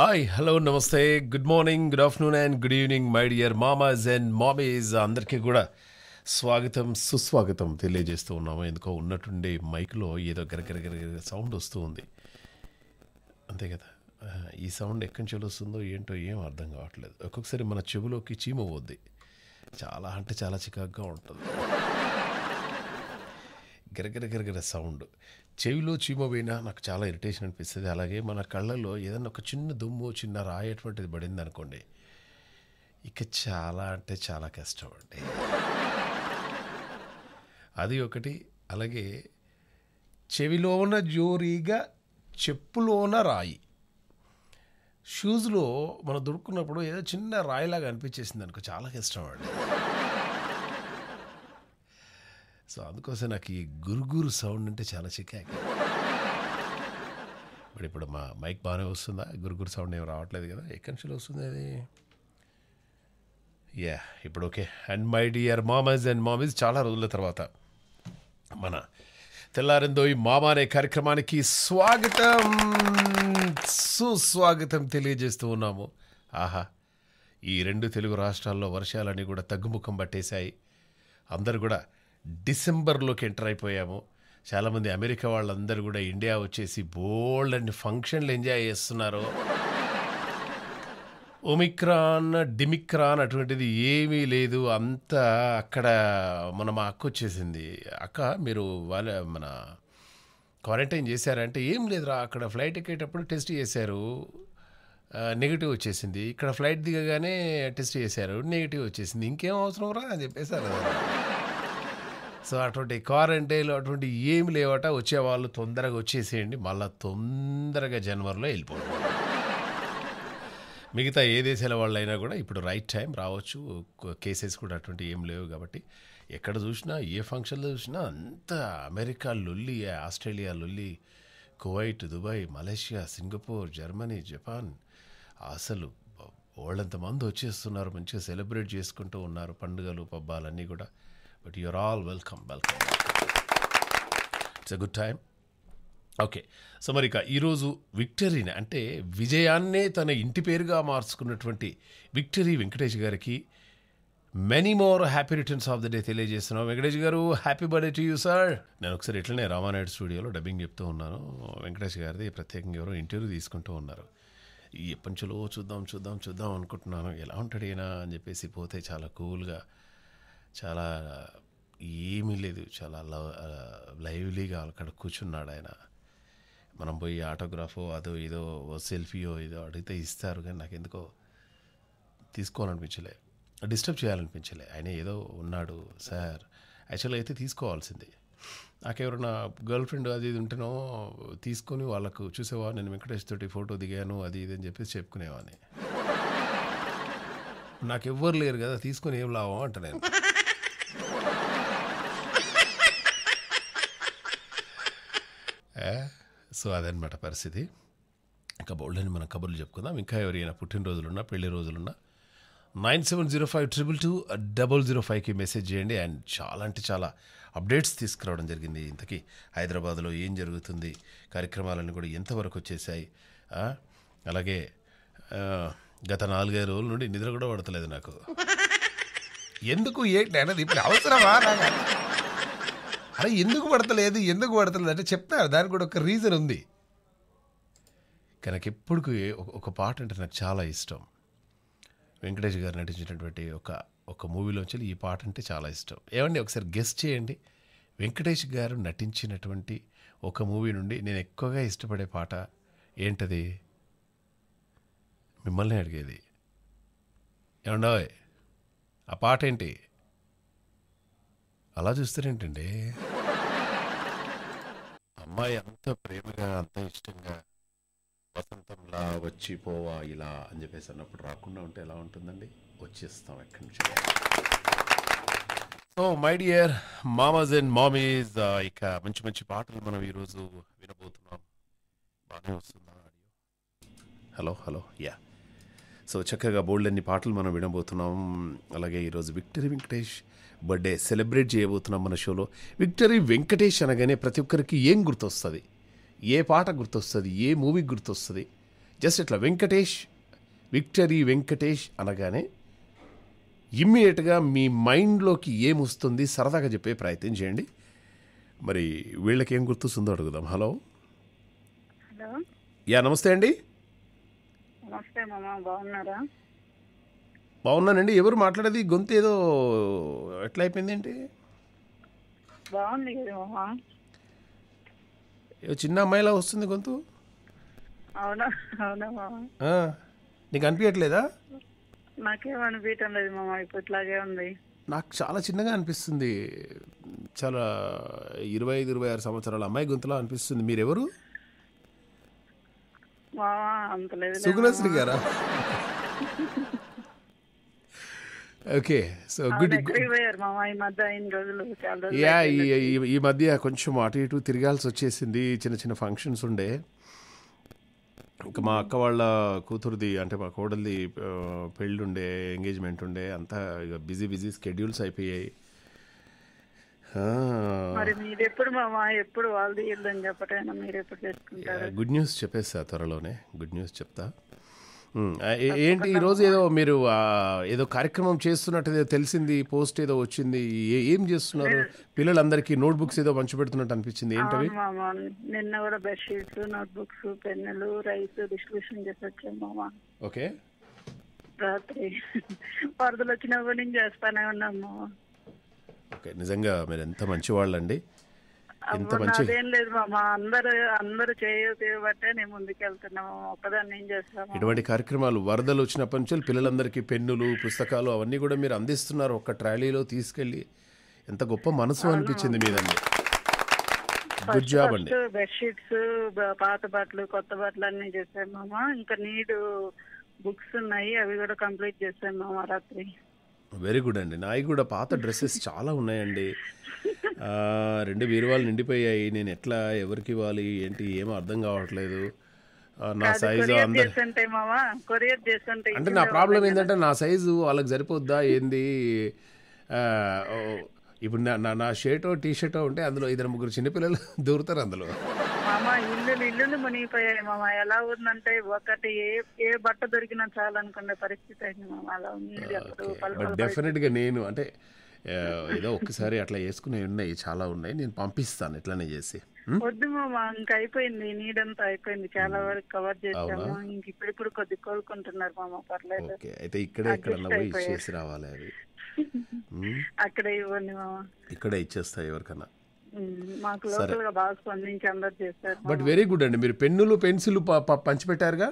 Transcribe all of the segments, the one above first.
Hi hello నమస్తే good morning good afternoon and good evening my dear మామాజ్ and మామీస్ అందరికీ కూడా స్వాగతం సుస్వాగతం తెలియజేస్తూ ఉన్నాము ఎందుకో ఉన్నట్టుండే మైక్లో ఏదో గరగరగరగర సౌండ్ వస్తూ ఉంది అంతే కదా ఈ సౌండ్ ఎక్కడి నుంచి వస్తుందో ఏంటో ఏం అర్థం కావట్లేదు ఒక్కొక్కసారి మన చెవులోకి చీమ పోద్ది చాలా అంటే చాలా చికాకుగా ఉంటుంది గిరగిర గిరగిర సౌండ్ చెవిలో చీమ పోయినా నాకు చాలా ఇరిటేషన్ అనిపిస్తుంది అలాగే మన కళ్ళలో ఏదైనా ఒక చిన్న దుమ్ము చిన్న రాయి అటువంటిది పడింది అనుకోండి ఇక చాలా అంటే చాలా కష్టం అండి అది ఒకటి అలాగే చెవిలోన జోరీగా చెప్పులోన రాయి షూస్లో మనం దొరుకున్నప్పుడు ఏదో చిన్న రాయిలాగా అనిపించేసింది అనుకో చాలా కష్టం అండి సో అందుకోసం నాకు ఈ గురుగురు సౌండ్ అంటే చాలా చిక్కాక ఇప్పుడు ఇప్పుడు మా మైక్ బాగానే వస్తుందా గురుగురు సౌండ్ ఏం రావట్లేదు కదా ఎక్కడి నుంచి వస్తుంది అది యా ఇప్పుడు ఓకే అండ్ మై డియర్ మామస్ అండ్ మామీస్ చాలా రోజుల తర్వాత మన తెల్లారిందో ఈ మామ అనే కార్యక్రమానికి స్వాగతం సుస్వాగతం తెలియజేస్తూ ఉన్నాము ఆహా ఈ రెండు తెలుగు రాష్ట్రాల్లో వర్షాలన్నీ కూడా తగ్గుముఖం పట్టేశాయి అందరు కూడా డిసెంబర్లోకి ఎంటర్ అయిపోయాము చాలామంది అమెరికా వాళ్ళందరూ కూడా ఇండియా వచ్చేసి బోల్డ్ అండ్ ఫంక్షన్లు ఎంజాయ్ చేస్తున్నారు ఒమిక్రాన్ డిమిక్రాన్ అటువంటిది ఏమీ లేదు అంతా అక్కడ మన మా అక్క వచ్చేసింది అక్క మీరు వాళ్ళ మన క్వారంటైన్ చేశారంటే ఏం లేదురా అక్కడ ఫ్లైట్ ఎక్కేటప్పుడు టెస్ట్ చేశారు నెగిటివ్ వచ్చేసింది ఇక్కడ ఫ్లైట్ దిగగానే టెస్ట్ చేశారు నెగిటివ్ వచ్చేసింది ఇంకేం అవసరం రా అని చెప్పేశారు సో అటువంటి క్వారంటైన్లు అటువంటి ఏమి లేవట వచ్చేవాళ్ళు తొందరగా వచ్చేసేయండి మళ్ళీ తొందరగా జనవరిలో వెళ్ళిపోవడం మిగతా ఏ దేశాల వాళ్ళైనా కూడా ఇప్పుడు రైట్ టైం రావచ్చు కేసెస్ కూడా అటువంటి ఏం లేవు కాబట్టి ఎక్కడ చూసినా ఏ ఫంక్షన్లో చూసినా అంత అమెరికా లొల్లి ఆస్ట్రేలియా లొల్లి Kuwait Dubai Malaysia Singapore Germany Japan అసలు వాళ్ళంతమంది వచ్చేస్తున్నారు మంచిగా సెలబ్రేట్ చేసుకుంటూ ఉన్నారు పండుగలు పబ్బాలన్నీ కూడా but you're all welcome welcome it's a good time okay so మరి ఇక ఈరోజు విక్టరీని అంటే విజయాన్నే తన ఇంటి పేరుగా మార్చుకున్నటువంటి విక్టరీ వెంకటేష్ గారికి many more happy returns of the day తెలియజేస్తున్నాం వెంకటేష్ గారు happy birthday to you sir నేను ఒకసారి ఇట్లనే రామానాయుడు స్టూడియోలో డబ్బింగ్ చెప్తూ ఉన్నాను వెంకటేష్ గారిది ప్రత్యేకంగా ఎవరో ఇంటర్వ్యూ తీసుకుంటూ ఉన్నారు ఈ పంచులో చూద్దాం చూద్దాం చూద్దాం అనుకుంటున్నాను ఎలా ఉంటాడు ఈయన అని చెప్పేసి పోతే చాలా కూల్గా చాలా ఏమీ లేదు చాలా లవ్ లైవ్లీగా అక్కడ కూర్చున్నాడు ఆయన మనం పోయి ఆటోగ్రాఫో అదో ఏదో సెల్ఫీయో ఏదో అడిగితే ఇస్తారు కానీ నాకు ఎందుకో తీసుకోవాలనిపించలే డిస్టర్బ్ చేయాలనిపించలే ఆయన ఏదో ఉన్నాడు సార్ యాక్చువల్గా అయితే తీసుకోవాల్సింది నాకెవరైనా గర్ల్ ఫ్రెండ్ అది ఇది ఉంటేనో తీసుకొని వాళ్ళకు చూసేవా నేను వెంకటేష్ తోటి ఫోటో దిగాను అది ఇది అని చెప్పేసి చెప్పుకునేవాడిని నాకు ఎవ్వరు లేరు కదా తీసుకొని ఏం లాభం అంట నేను సో అదనమాట పరిస్థితి ఇంకా బౌల్డ్ని మనం కబుర్లు చెప్పుకుందాం ఇంకా ఎవరైనా పుట్టినరోజులున్నా పెళ్లి రోజులున్నా nine seven zero five triple two double zero ఫైవ్కి మెసేజ్ చేయండి అండ్ చాలా అంటే చాలా అప్డేట్స్ తీసుకురావడం జరిగింది ఇంతకీ హైదరాబాద్లో ఏం జరుగుతుంది కార్యక్రమాలన్నీ కూడా ఎంతవరకు వచ్చేసాయి అలాగే గత నాలుగైదు రోజుల నుండి నిద్ర కూడా పడతలేదు నాకు ఎందుకు అనేది ఇప్పుడు అవసరమా అరే ఎందుకు పడతలేదు ఎందుకు పడతలేదు అంటే చెప్తారు దానికి కూడా ఒక రీజన్ ఉంది నాకు ఎప్పుడు ఒక పాట అంటే నాకు చాలా ఇష్టం వెంకటేష్ గారు నటించినటువంటి ఒక ఒక మూవీలోంచి ఈ పాట అంటే చాలా ఇష్టం ఏమండి ఒకసారి గెస్ట్ చేయండి వెంకటేష్ గారు నటించినటువంటి ఒక మూవీ నుండి నేను ఎక్కువగా ఇష్టపడే పాట ఏంటది మిమ్మల్ని అడిగేది ఏమండవ్ ఆ పాట ఏంటి అలా చూస్తారేంటండి అమ్మాయి అంత ప్రేమగా అంత ఇష్టంగా వసంతంలా వచ్చి పోవా ఇలా అని చెప్పేసి అన్నప్పుడు రాకుండా ఉంటే ఎలా ఉంటుందండి వచ్చేస్తాం ఎక్కడి నుంచి సో మై డియర్ మామాజ్ అండ్ మామీస్ ఇక మంచి మంచి పాటలు మనం ఈరోజు వినబోతున్నాం బాగానే వస్తుందా హలో హలో యా సో చక్కగా బోల్డ్ అన్ని పాటలు మనం వినబోతున్నాం అలాగే ఈరోజు విక్టరీ వెంకటేష్ బర్త్డే సెలబ్రేట్ చేయబోతున్నాం మన షోలో విక్టరీ వెంకటేష్ అనగానే ప్రతి ఒక్కరికి ఏం గుర్తొస్తుంది ఏ పాట గుర్తొస్తుంది ఏ మూవీ గుర్తొస్తుంది జస్ట్ ఇట్లా వెంకటేష్ విక్టరీ వెంకటేష్ అనగానే ఇమ్మీడియట్గా మీ మైండ్లోకి ఏమొస్తుంది సరదాగా చెప్పే ప్రయత్నం చేయండి మరి వీళ్ళకి ఏం గుర్తొస్తుందో అడుగుదాం హలో యా నమస్తే అండి నమస్తే మామ బాగున్నారా బాగున్నానండి ఎవరు మాట్లాడేది గొంతు ఏదో ఎట్లా అయిపోయింది ఏంటి బాగుంది చిన్న అమ్మాయిలా వస్తుంది గొంతు అవునా అవునా నీకు అనిపించట్లేదా ఇప్పుడు ఇట్లాగే నాకు చాలా చిన్నగా అనిపిస్తుంది చాలా ఇరవై ఐదు ఇరవై ఆరు సంవత్సరాల అమ్మాయి గొంతులో అనిపిస్తుంది మీరెవరు సుగ్రశ్రీ గారా ఓకే సో గుడ్ యా ఈ మధ్య కొంచెం అటు ఇటు తిరగాల్సి వచ్చేసింది చిన్న చిన్న ఫంక్షన్స్ ఉండే ఇంకా మా అక్క వాళ్ళ కూతురుది అంటే మా కోడలిది పెళ్ళి ఉండే ఎంగేజ్మెంట్ ఉండే అంతా ఇక బిజీ బిజీ స్కెడ్యూల్స్ అయిపోయాయి గుడ్ న్యూస్ చెప్పేస్తా త్వరలోనే గుడ్ న్యూస్ చెప్తా Hmm. ఏంటి ఈరోజు ఏదో మీరు ఏదో కార్యక్రమం చేస్తున్నట్టు తెలిసింది పోస్ట్ ఏదో వచ్చింది ఏం చేస్తున్నారు పిల్లలందరికీ నోట్ బుక్స్ ఏదో పంచి పెడుతున్నట్టు అనిపించింది ఏంటి నిన్న కూడా బెడ్షీట్స్ నోట్ బుక్స్ పెన్నులు రైస్ డిస్ట్రిబ్యూషన్ చేసి ఓకే రాత్రి వరదలు వచ్చినప్పటి నేను చేస్తానే ఉన్నాము ఓకే నిజంగా మీరు ఎంత మంచి వాళ్ళండి ఎంత మంచి అందరు ఒక్కదాన్ని ఏం చేస్తాము ఇటువంటి కార్యక్రమాలు వరదలు వచ్చినప్పటి నుంచి పిల్లలందరికీ పెన్నులు పుస్తకాలు అవన్నీ కూడా మీరు అందిస్తున్నారు ఒక్క ట్రాలీలో తీసుకెళ్ళి ఎంత గొప్ప మనసు అనిపించింది మీదండి గుడ్ జాబ్ అండి బెడ్షీట్స్ పాత బట్టలు కొత్త బట్టలు అన్ని చేసాం మామ ఇంకా నీడు బుక్స్ ఉన్నాయి అవి కూడా కంప్లీట్ చేసాం మామ రాత్రి వెరీ గుడ్ అండి నాయి కూడా పాత డ్రెస్సెస్ చాలా ఉన్నాయండి రెండు బీరువాలు నిండిపోయాయి నేను ఎట్లా ఎవరికి ఇవ్వాలి ఏంటి ఏం అర్థం కావట్లేదు నా సైజు అంటే నా ప్రాబ్లం ఏంటంటే నా సైజు వాళ్ళకి సరిపోద్దా ఏంది ఇప్పుడు నా నా షర్టో టీ షర్టో ఉంటే అందులో ఇద్దరు ముగ్గురు చిన్నపిల్లలు దూరుతారు అందులో ఇల్లులు ఇల్లులు మునిగిపోయాయి మామ ఎలా ఉందంటే ఒకటి ఏ ఏ బట్ట దొరికినా చాలనుకునే పరిస్థితి అయింది మామ అలా ఉంది డెఫినెట్ గా నేను అంటే ఏదో ఒక్కసారి అట్లా వేసుకునేవి ఉన్నాయి చాలా ఉన్నాయి నేను పంపిస్తాను ఇట్లానే చేసి వద్దు మామ ఇంకా అయిపోయింది నీడ్ అంతా అయిపోయింది చాలా వరకు కవర్ చేసాము ఇంక ఇప్పుడిప్పుడు కొద్ది కోలుకుంటున్నారు మామ పర్లేదు ఓకే అయితే ఇక్కడే ఎక్కడన్నా పోయి ఇచ్చేసి రావాలి అవి అక్కడే ఇవ్వండి మామ ఇక్కడే ఇచ్చేస్తా ఎవరికన్నా మాకు లోకల్ గా బాగా స్పందించి అందరు చేస్తారు బట్ వెరీ గుడ్ అండి మీరు పెన్నులు పెన్సిల్ పంచిపెట్టారుగా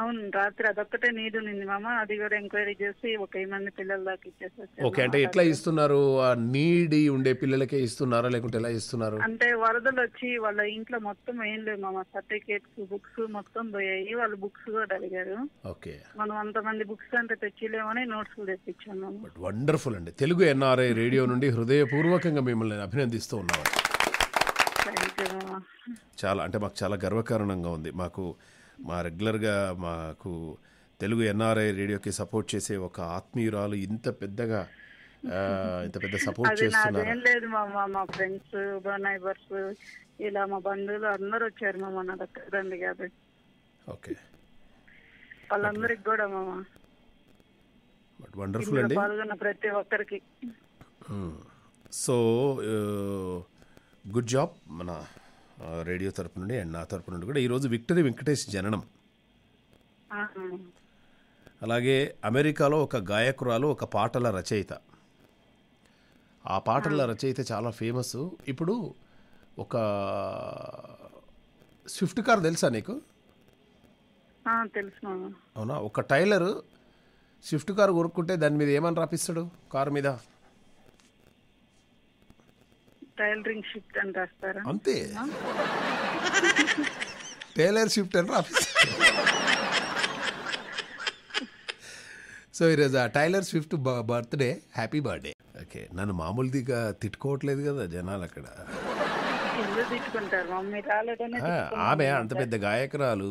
అవును రాత్రి అదొక్కటే నీడు నింది మామ అది కూడా ఎంక్వైరీ చేసి ఒక మంది పిల్లల దాకా ఇచ్చేసి ఓకే అంటే ఎట్లా ఇస్తున్నారు నీడి ఉండే పిల్లలకే ఇస్తున్నారా లేకుంటే ఎలా ఇస్తున్నారు అంటే వరదలు వచ్చి వాళ్ళ ఇంట్లో మొత్తం ఏం లేదు మామ సర్టిఫికేట్స్ బుక్స్ మొత్తం పోయాయి వాళ్ళు బుక్స్ కూడా అడిగారు ఓకే మనం అంతమంది బుక్స్ అంటే తెచ్చిలేమని నోట్స్ తెప్పించాము వండర్ఫుల్ అండి తెలుగు ఎన్ఆర్ఐ రేడియో నుండి హృదయపూర్వకంగా మిమ్మల్ని అభినందిస్తూ ఉన్నాము చాలా అంటే మాకు చాలా గర్వకారణంగా ఉంది మాకు మా రెగ్యులర్గా మాకు తెలుగు ఎన్ఆర్ఐ రేడియోకి సపోర్ట్ చేసే ఒక ఆత్మీయురాలు ఇంత పెద్దగా ఇంత పెద్ద సపోర్ట్ చేస్తున్నారు లేదు మా మా ఫ్రెండ్స్ నైబర్స్ ఇలా మా బంధువులు అందరూ వచ్చారు మా మన దగ్గరండి కాదు ఓకే వాళ్ళందరికి కూడా మామా బట్ వండర్ఫుల్ అండి పాల్గొన్న ప్రతి ఒక్కరికి సో గుడ్ జాబ్ మన రేడియో తరపు నుండి అండ్ నా తరపు నుండి కూడా ఈరోజు విక్టరీ వెంకటేష్ జననం అలాగే అమెరికాలో ఒక గాయకురాలు ఒక పాటల రచయిత ఆ పాటల రచయిత చాలా ఫేమస్ ఇప్పుడు ఒక స్విఫ్ట్ కార్ తెలుసా నీకు అవునా ఒక టైలర్ స్విఫ్ట్ కార్ కొనుక్కుంటే దాని మీద ఏమని రాపిస్తాడు కారు మీద టైలరింగ్ షిఫ్ట్ అని రాస్తారా అంతే టైలర్ షిఫ్ట్ అని రాపిస్తారు సో ఈరోజు ఆ Taylor Swift birthday happy birthday okay నన్ను మామూలుదిగా తిట్టుకోవట్లేదు కదా జనాలు అక్కడ ఆమె అంత పెద్ద గాయకురాలు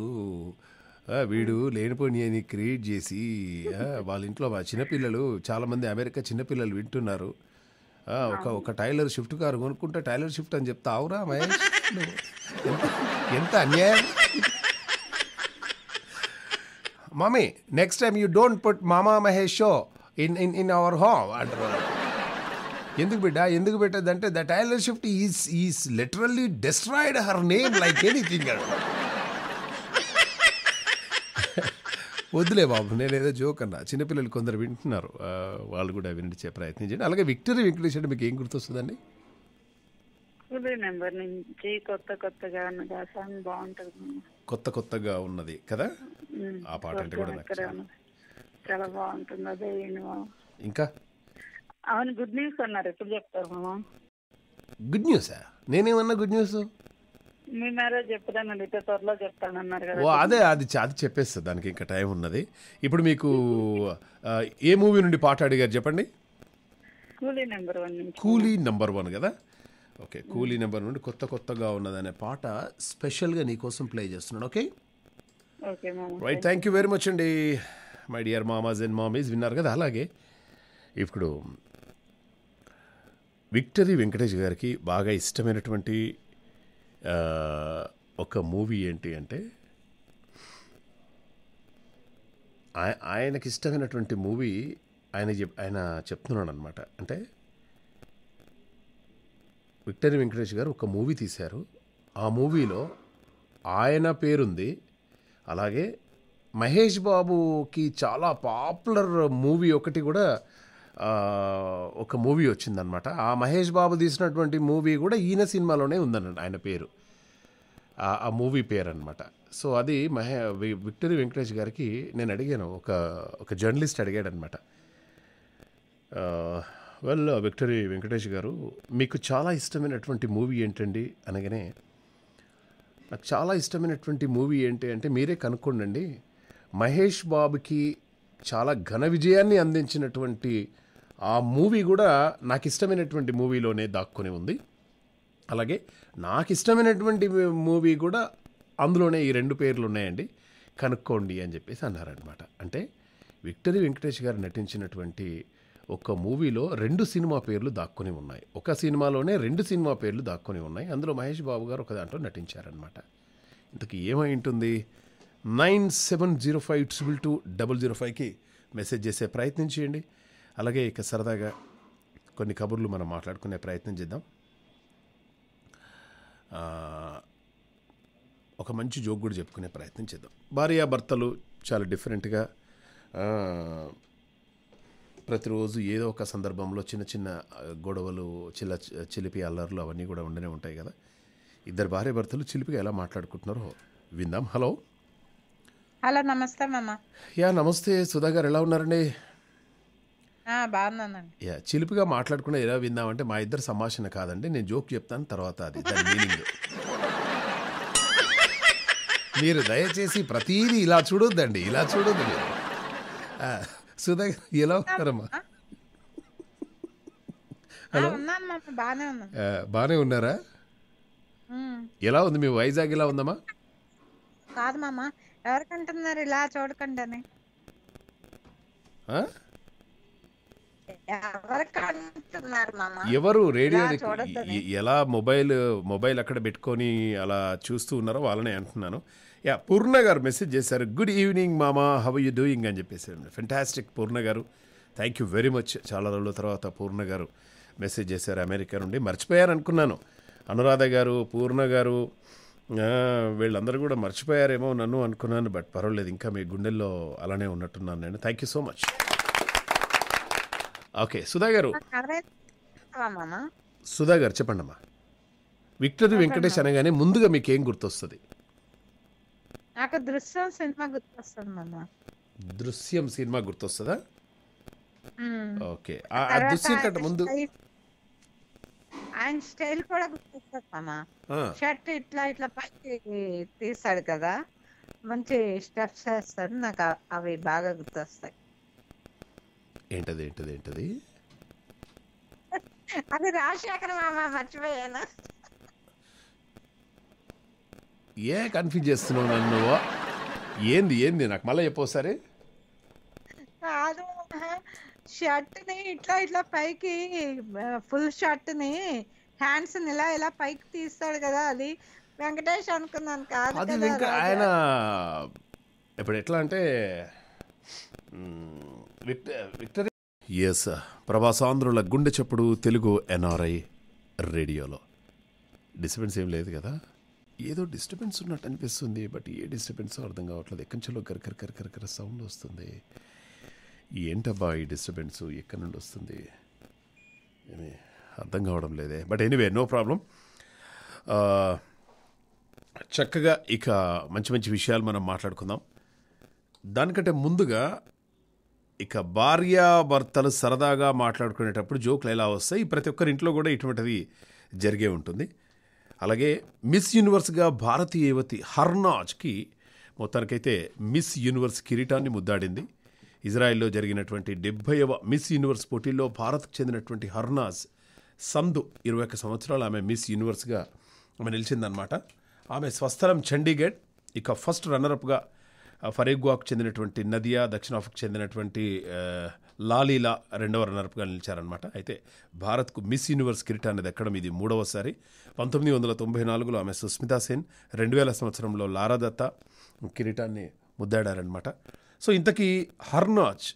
వీడు లేనిపోని క్రియేట్ చేసి వాళ్ళ ఇంట్లో మా చిన్నపిల్లలు చాలామంది అమెరికా చిన్నపిల్లలు వింటున్నారు ఒక ఒక టైలర్ షిఫ్ట్ కారు కొనుక్కుంటే టైలర్ షిఫ్ట్ అని చెప్తా అవురా మహేష్ ఎంత అన్యాయం mummy next time you don't put మామా Mahesh show in in in our home అంటారు ఎందుకు బిడ్డ ఎందుకు పెట్టదంటే the Taylor shift is is literally destroyed her name like anything అంటారు వద్దులే బాబు నేనేదో జోక్ అన్న చిన్నపిల్లలు కొందరు వింటున్నారు వాళ్ళు కూడా వినిచే ప్రయత్నం చేయండి అలాగే విక్టరీ వెంకటేష్ అంటే మీకు ఏం గుర్తొస్తుందండి నెంబర్ నుంచి కొత్త కొత్తగా ఉన్నది బాగుంటుంది కొత్త కొత్తగా ఉన్నది కదా ఆ పాట అంటే కూడా చాలా- బాగుంటుంది ఇంకా అవును గుడ్ న్యూస్ అన్నారు ఎప్పుడు చెప్తారు గుడ్ న్యూసా నేనేమన్నా గుడ్ న్యూస్ మ్యారేజ్ ఓ అదే అది అది చెప్పేస్తా దానికి ఇంకా టైం ఉన్నది ఇప్పుడు మీకు ఏ మూవీ నుండి పాట అడిగారు చెప్పండి కూలీ నెంబర్ వన్ కదా ఓకే కూలీ నెంబర్ నుండి కొత్త కొత్తగా ఉన్నదనే పాట స్పెషల్గా నీకోసం ప్లే చేస్తున్నాను okay okay right thank you very much అండి మై డియర్ మామాజ్ అండ్ మామీస్ విన్నారు కదా అలాగే ఇప్పుడు విక్టరీ వెంకటేష్ గారికి బాగా ఇష్టమైనటువంటి ఒక మూవీ ఏంటి అంటే ఆయనకి ఇష్టమైనటువంటి మూవీ ఆయన చెప్ ఆయన చెప్తున్నాడు అనమాట అంటే విక్టరీ వెంకటేష్ గారు ఒక మూవీ తీశారు ఆ మూవీలో ఆయన పేరుంది అలాగే మహేష్ బాబుకి చాలా పాపులర్ మూవీ ఒకటి కూడా ఒక మూవీ వచ్చిందనమాట ఆ మహేష్ బాబు తీసినటువంటి మూవీ కూడా ఈయన సినిమాలోనే ఉందన్న ఆయన పేరు ఆ మూవీ పేరు అనమాట సో అది మహే విక్టరీ వెంకటేష్ గారికి నేను అడిగాను ఒక ఒక జర్నలిస్ట్ అడిగాడనమాట వెల్ విక్టరీ వెంకటేష్ గారు మీకు చాలా ఇష్టమైనటువంటి మూవీ ఏంటండి అనగానే నాకు చాలా ఇష్టమైనటువంటి మూవీ ఏంటి అంటే మీరే కనుక్కోండి మహేష్ బాబుకి చాలా ఘన విజయాన్ని అందించినటువంటి ఆ మూవీ కూడా నాకు ఇష్టమైనటువంటి మూవీలోనే దాక్కుని ఉంది అలాగే నాకు ఇష్టమైనటువంటి మూవీ కూడా అందులోనే ఈ రెండు పేర్లు ఉన్నాయండి కనుక్కోండి అని చెప్పేసి అన్నారనమాట అంటే విక్టరీ వెంకటేష్ గారు నటించినటువంటి ఒక మూవీలో రెండు సినిమా పేర్లు దాక్కుని ఉన్నాయి ఒక సినిమాలోనే రెండు సినిమా పేర్లు దాక్కుని ఉన్నాయి అందులో మహేష్ బాబు గారు ఒక దాంట్లో నటించారనమాట ఇంతకు ఏమై ఉంటుంది nine seven zero five triple two double zero ఫైవ్కి మెసేజ్ చేసే ప్రయత్నం చేయండి అలాగే ఇక సరదాగా కొన్ని కబుర్లు మనం మాట్లాడుకునే ప్రయత్నం చేద్దాం ఒక మంచి జోక్ కూడా చెప్పుకునే ప్రయత్నం చేద్దాం భార్యాభర్తలు చాలా డిఫరెంట్గా ప్రతిరోజు ఏదో ఒక సందర్భంలో చిన్న చిన్న గొడవలు చిల్ల చిలిపి అల్లర్లు అవన్నీ కూడా ఉండనే ఉంటాయి కదా ఇద్దరు భార్యాభర్తలు చిలిపిగా ఎలా మాట్లాడుకుంటున్నారో విందాం హలో హలో నమస్తే మామ యా నమస్తే సుధాగారు ఎలా ఉన్నారండి బాగుందండి యా చిలిపిగా మాట్లాడకుండా ఎలా విందామంటే మా ఇద్దరు సంభాషణ కాదండి నేను జోక్ చెప్తాను తర్వాత అది దాని మీనింగ్ మీరు దయచేసి ప్రతీది ఇలా చూడొద్దండి ఇలా చూడొద్దు మీరు సుధా ఎలా ఉన్నారమ్మా హలో బాగానే ఉన్నారా ఎలా ఉంది మీ వైజాగ్ ఎలా ఉందమ్మా కాదు మామ ఎవరికంటున్నారు ఇలా చూడకండి అని ఎవరు రేడియో ఎలా మొబైల్ మొబైల్ అక్కడ పెట్టుకొని అలా చూస్తూ ఉన్నారో వాళ్ళనే అంటున్నాను యా పూర్ణ గారు మెసేజ్ చేశారు గుడ్ ఈవినింగ్ మామా హౌ యూ డూయింగ్ అని చెప్పేసి ఫెంటాస్టిక్ పూర్ణ గారు థ్యాంక్ యూ వెరీ మచ్ చాలా రోజుల తర్వాత పూర్ణ గారు మెసేజ్ చేశారు అమెరికా నుండి మర్చిపోయారు అనుకున్నాను అనురాధ గారు పూర్ణ గారు వీళ్ళందరూ కూడా మర్చిపోయారేమో నన్ను అనుకున్నాను బట్ పర్వాలేదు ఇంకా మీ గుండెల్లో అలానే ఉన్నట్టున్నాను నేను thank you so much okay Sudha గారు సుధా గారు చెప్పండి అమ్మా విక్టరీ వెంకటేష్ అనగానే ముందుగా మీకు ఏం గుర్తొస్తుంది నాకు దృశ్యం సినిమా గుర్తొస్తుంది దృశ్యం సినిమా గుర్తొస్తుందా ఓకే ఆ దృశ్యం కంటే ముందు ఆయన స్టైల్ కూడా గుర్తొస్తుంది షర్ట్ ఇట్లా ఇట్లా పైకి తీస్తాడు కదా మంచి స్టెప్స్ వేస్తాడు నాకు అవి బాగా గుర్తొస్తాయి ఏంటది ఏంటది ఏంటది అది రాజశేఖర మామ మర్చిపోయాను ఏ కన్ఫ్యూజ్ చేస్తున్నావు నన్ను ఏంది ఏంది నాకు మళ్ళీ చెప్పోసారి కాదు షర్ట్ని ఇట్లా ఇట్లా పైకి ఫుల్ షర్ట్ని హ్యాండ్స్ ఇలా ఇలా పైకి తీస్తాడు కదా అది వెంకటేష్ అనుకున్నాను కాదు అది ఇంకా ఆయన ఇప్పుడు ఎట్లా అంటే ఎస్ ప్రభాసాంధ్రుల గుండె చప్పుడు తెలుగు ఎన్ఆర్ఐ రేడియోలో డిస్టర్బెన్స్ ఏం లేదు కదా ఏదో డిస్టర్బెన్స్ ఉన్నట్టు అనిపిస్తుంది బట్ ఏ డిస్టర్బెన్స్ అర్థం కావట్లేదు ఎక్కడి కరకర కరకర కర సౌండ్ వస్తుంది ఏంటబ్బా ఈ డిస్టర్బెన్స్ ఎక్కడి నుండి వస్తుంది ఏమి అర్థం కావడం లేదే బట్ ఎనీవే నో ప్రాబ్లం చక్కగా ఇక మంచి మంచి విషయాలు మనం మాట్లాడుకుందాం దానికంటే ముందుగా ఇక భార్యాభర్తలు సరదాగా మాట్లాడుకునేటప్పుడు జోకులు ఎలా వస్తాయి ప్రతి ఒక్కరి ఇంట్లో కూడా ఇటువంటిది జరిగే ఉంటుంది అలాగే మిస్ యూనివర్స్గా భారతీయ యువతి హర్నాజ్కి మొత్తానికైతే మిస్ యూనివర్స్ కిరీటాన్ని ముద్దాడింది ఇజ్రాయెల్లో జరిగినటువంటి డెబ్భైవ మిస్ యూనివర్స్ పోటీల్లో భారత్కు చెందినటువంటి హర్నాజ్ సందు ఇరవై ఒక్క సంవత్సరాలు ఆమె మిస్ యూనివర్స్గా ఆమె నిలిచిందనమాట ఆమె స్వస్థలం చండీగఢ్ ఇక ఫస్ట్ అప్గా ఫరీగ్వాకు చెందినటువంటి నదియా దక్షిణాఫ్రికా చెందినటువంటి లాలీలా రెండవ రన్నర్గా నిలిచారనమాట అయితే భారత్కు మిస్ యూనివర్స్ కిరీటాన్ని దక్కడం ఇది మూడవసారి పంతొమ్మిది వందల తొంభై నాలుగులో ఆమె సుస్మితా సేన్ రెండు వేల సంవత్సరంలో లారా దత్త కిరీటాన్ని ముద్దాడారనమాట సో ఇంతకీ హర్నాజ్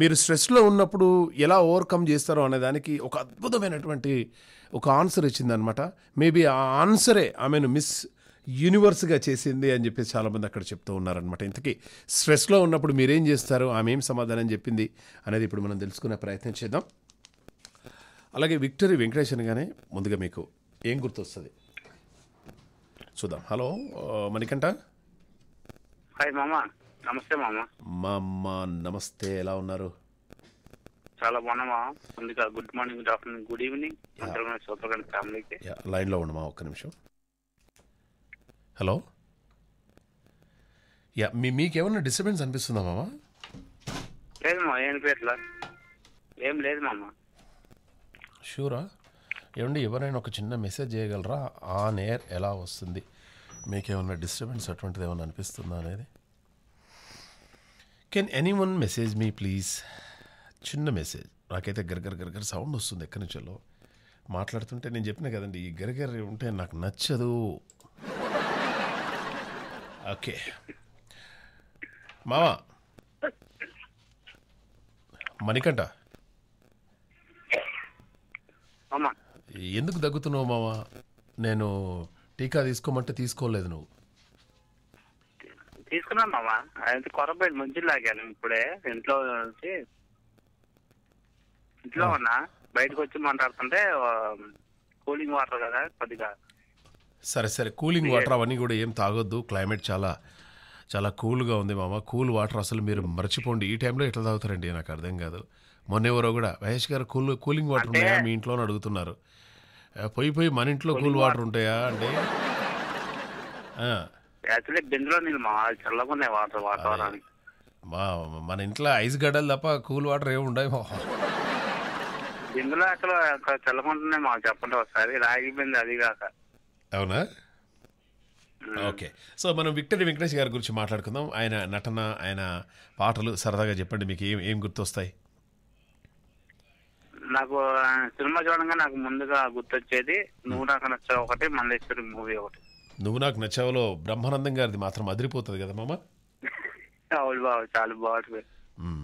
మీరు స్ట్రెస్లో ఉన్నప్పుడు ఎలా ఓవర్కమ్ చేస్తారో అనేదానికి ఒక అద్భుతమైనటువంటి ఒక ఆన్సర్ ఇచ్చిందనమాట మేబీ ఆ ఆన్సరే ఆమెను మిస్ యూనివర్స్గా చేసింది అని చెప్పేసి చాలామంది అక్కడ చెప్తూ ఉన్నారనమాట ఇంతకీ స్ట్రెస్లో ఉన్నప్పుడు మీరేం చేస్తారు ఆమె ఏం సమాధానం చెప్పింది అనేది ఇప్పుడు మనం తెలుసుకునే ప్రయత్నం చేద్దాం అలాగే విక్టరీ వెంకటేష్ అనగానే ముందుగా మీకు ఏం గుర్తొస్తుంది చూద్దాం హలో మణికంఠ హాయ్ మామా నమస్తే మామ మా అమ్మ నమస్తే ఎలా ఉన్నారు చాలా బాగున్నామా ముందుగా good morning good afternoon good evening లైన్లో ఉండమా ఒక్క నిమిషం హలో యా మీ మీకేమన్నా డిస్టర్బెన్స్ అనిపిస్తుందా మామా లేదు ఏం లేదు మామ షూరా ఏమండి ఎవరైనా ఒక చిన్న మెసేజ్ చేయగలరా ఆన్ ఎయిర్ ఎలా వస్తుంది మీకేమన్నా డిస్టర్బెన్స్ అటువంటిది ఏమైనా అనిపిస్తుందా అనేది can anyone message me please చిన్న మెసేజ్ నాకైతే గర్గర్ గర్గర్ సౌండ్ వస్తుంది ఎక్కడి నుంచో మాట్లాడుతుంటే నేను చెప్పిన కదండి ఈ గరిగరి ఉంటే నాకు నచ్చదు ఓకే మావా మణికంట ఎందుకు దగ్గుతున్నావు మావా నేను టీకా తీసుకోమంటే తీసుకోలేదు నువ్వు తీసుకున్నా మావా అది కొరబైలు మంచి లాగాను ఇప్పుడే ఇంట్లో నుంచి ఇంట్లో ఉన్నా బయటకు వచ్చి మాట్లాడుతుంటే కూలింగ్ వాటర్ కదా కొద్దిగా సరే సరే కూలింగ్ వాటర్ అవన్నీ కూడా ఏం తాగొద్దు క్లైమేట్ చాలా చాలా కూల్గా ఉంది మామ కూల్ వాటర్ అసలు మీరు మర్చిపోండి ఈ టైంలో ఎట్లా తాగుతారండి నాకు అర్థం కాదు మొన్న ఎవరో కూడా మహేష్ గారు కూల్ కూలింగ్ వాటర్ ఉన్నాయా మీ ఇంట్లో అడుగుతున్నారు పోయి పోయి మన ఇంట్లో కూల్ వాటర్ ఉంటాయా అంటే మా మన ఇంట్లో ఐస్ గడ్డలు తప్ప కూల్ వాటర్ ఏమి ఉండవు మాకు చెప్పండి ఒకసారి రాగి బింది అది కాక అవునా hmm. ఓకే సో మనం విక్టరీ వెంకటేష్ గారి గురించి మాట్లాడుకుందాం ఆయన నటన ఆయన పాటలు సరదాగా చెప్పండి మీకు ఏం ఏం గుర్తొస్తాయి నాకు సినిమా చూడంగా నాకు ముందుగా గుర్తొచ్చేది hmm. నువ్వు నాకు నచ్చావు ఒకటి మల్లేశ్వరి మూవీ ఒకటి నువ్వు నాకు నచ్చావులో బ్రహ్మానందం గారిది మాత్రం అదిరిపోతుంది కదా మామ అవును బాబు చాలా బాగుంటుంది hmm.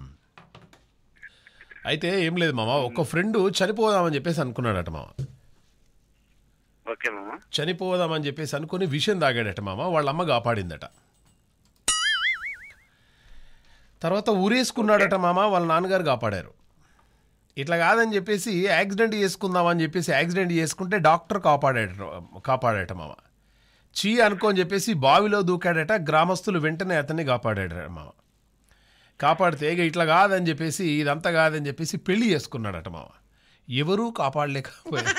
అయితే ఏం లేదు మామ ఒక ఫ్రెండ్ చనిపోదామని చెప్పేసి అనుకున్నాడట మామ చనిపోదామని చెప్పేసి అనుకుని విషయం తాగాడట మామ వాళ్ళ అమ్మ కాపాడిందట తర్వాత ఊరేసుకున్నాడట మామ వాళ్ళ నాన్నగారు కాపాడారు ఇట్లా కాదని చెప్పేసి యాక్సిడెంట్ చేసుకుందామని చెప్పేసి యాక్సిడెంట్ చేసుకుంటే డాక్టర్ కాపాడేట కాపాడాట మామ చీ అనుకోని చెప్పేసి బావిలో దూకాడట గ్రామస్తులు వెంటనే అతన్ని కాపాడాడు మామ కాపాడితే ఇక ఇట్లా కాదని చెప్పేసి ఇదంతా కాదని చెప్పేసి పెళ్లి చేసుకున్నాడట మామ ఎవరూ కాపాడలేకపోయారు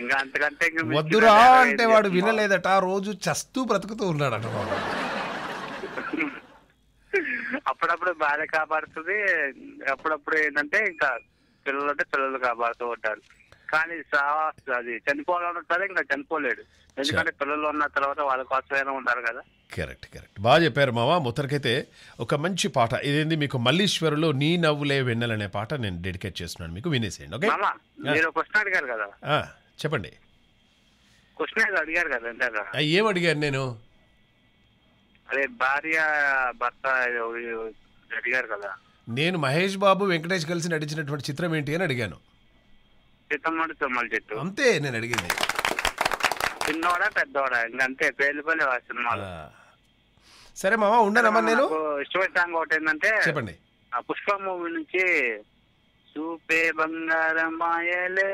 ఇంకా అంతకంటే వద్దురా అంటే వాడు వినలేదట ఆ రోజు చస్తూ బ్రతుకుతూ ఉన్నాడట అప్పుడప్పుడు బాధ కాపాడుతుంది అప్పుడప్పుడు ఏంటంటే ఇంకా పిల్లలు అంటే పిల్లలు కాపాడుతూ ఉంటారు కానీ అది చనిపోవాలని ఉంటారు ఇంకా చనిపోలేడు ఎందుకంటే పిల్లలు ఉన్న తర్వాత వాళ్ళ కోసమైనా ఉంటారు కదా కరెక్ట్ కరెక్ట్ బాగా చెప్పారు మావా మొత్తరికైతే ఒక మంచి పాట ఇదేంది మీకు మల్లీశ్వరులో నీ నవ్వులే వెన్నెలనే పాట నేను డెడికేట్ చేస్తున్నాను మీకు వినేసేయండి ఓకే మీరు క్వశ్చన్ అడిగారు కదా చెప్పండి క్వశ్చన్ అడిగారు కదా ఏం అడిగాను నేను అదే భార్య భర్త అడిగారు కదా నేను మహేష్ బాబు వెంకటేష్ కలిసి నటించినటువంటి చిత్రం ఏంటి అని అడిగాను అంతే నేను అడిగింది చిన్నోడా పెద్దోడా ఇంకంతే పేలిపోలే సినిమాలు సరే మామ ఉండనమ్మా నేను ఇష్టమైన సాంగ్ ఒకటి ఏంటంటే చెప్పండి ఆ పుష్ప మూవీ నుంచి చూపే బంగారం మాయలే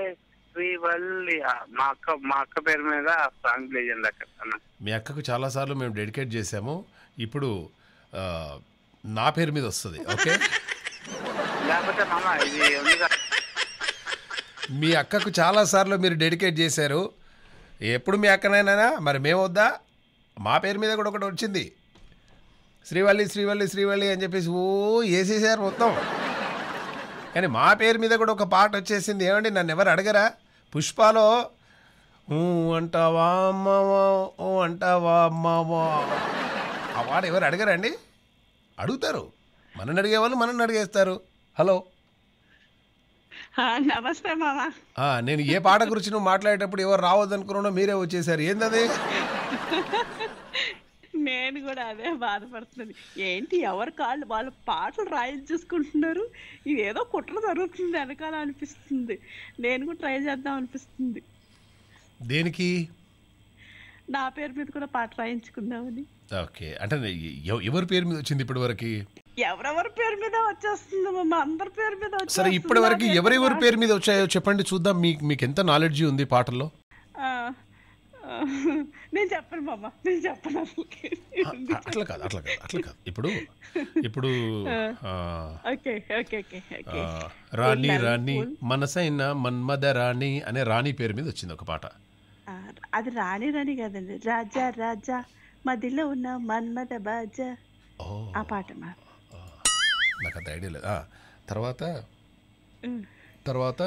శ్రీవల్లి మా అక్క మా అక్క పేరు మీద సాంగ్ ప్లే చేయండి అక్కడ మీ అక్కకు చాలా సార్లు మేము డెడికేట్ చేసాము ఇప్పుడు నా పేరు మీద వస్తుంది ఓకే లేకపోతే మామ ఇది మీ అక్కకు చాలా సార్లు మీరు డెడికేట్ చేశారు ఎప్పుడు మీ అక్కనైనా మరి మేము వద్దా మా పేరు మీద కూడా ఒకటి వచ్చింది శ్రీవల్లి శ్రీవల్లి శ్రీవల్లి అని చెప్పేసి ఓ వేసేసారు మొత్తం కానీ మా పేరు మీద కూడా ఒక పాట వచ్చేసింది ఏమండి నన్ను ఎవరు అడగరా పుష్పాలో అంటావా ఓ అంటావా అమ్మావా ఆ పాట ఎవరు అడగరా అండి అడుగుతారు మనని అడిగే వాళ్ళు మనల్ని అడిగేస్తారు హలో నమస్తే మామా నేను ఏ పాట గురించి నువ్వు మాట్లాడేటప్పుడు ఎవరు రావద్దనుకున్నా మీరే వచ్చేసారు ఏందది నేను కూడా అదే బాధపడుతుంది ఏంటి ఎవరు కాళ్ళు వాళ్ళ పాటలు రాయించేసుకుంటున్నారు ఇది ఏదో కుట్ర జరుగుతుంది వెనకాల అనిపిస్తుంది నేను కూడా ట్రై చేద్దాం అనిపిస్తుంది దేనికి నా పేరు మీద కూడా పాట రాయించుకుందామని ఓకే అంటే ఎవరి పేరు మీద వచ్చింది ఇప్పటి వరకు ఎవరెవరి పేరు మీద వచ్చేస్తుంది మా అందరి పేరు మీద సరే ఇప్పటి వరకు ఎవరెవరి పేరు మీద వచ్చాయో చెప్పండి చూద్దాం మీకు మీకు ఎంత నాలెడ్జ్ ఉంది పాటల్లో నేను చెప్పను మామ నేను చెప్పను అట్లా కాదు అట్లా కాదు అట్లా కాదు ఇప్పుడు ఇప్పుడు రాణి రాణి మనసైన మన్మద రాణి అనే రాణి పేరు మీద వచ్చింది ఒక పాట అది రాని రాని కదండి రాజా రాజా మధ్యలో ఉన్న మన్మద బాజ ఆ పాట నాకు అంత ఐడియా లేదు తర్వాత తర్వాత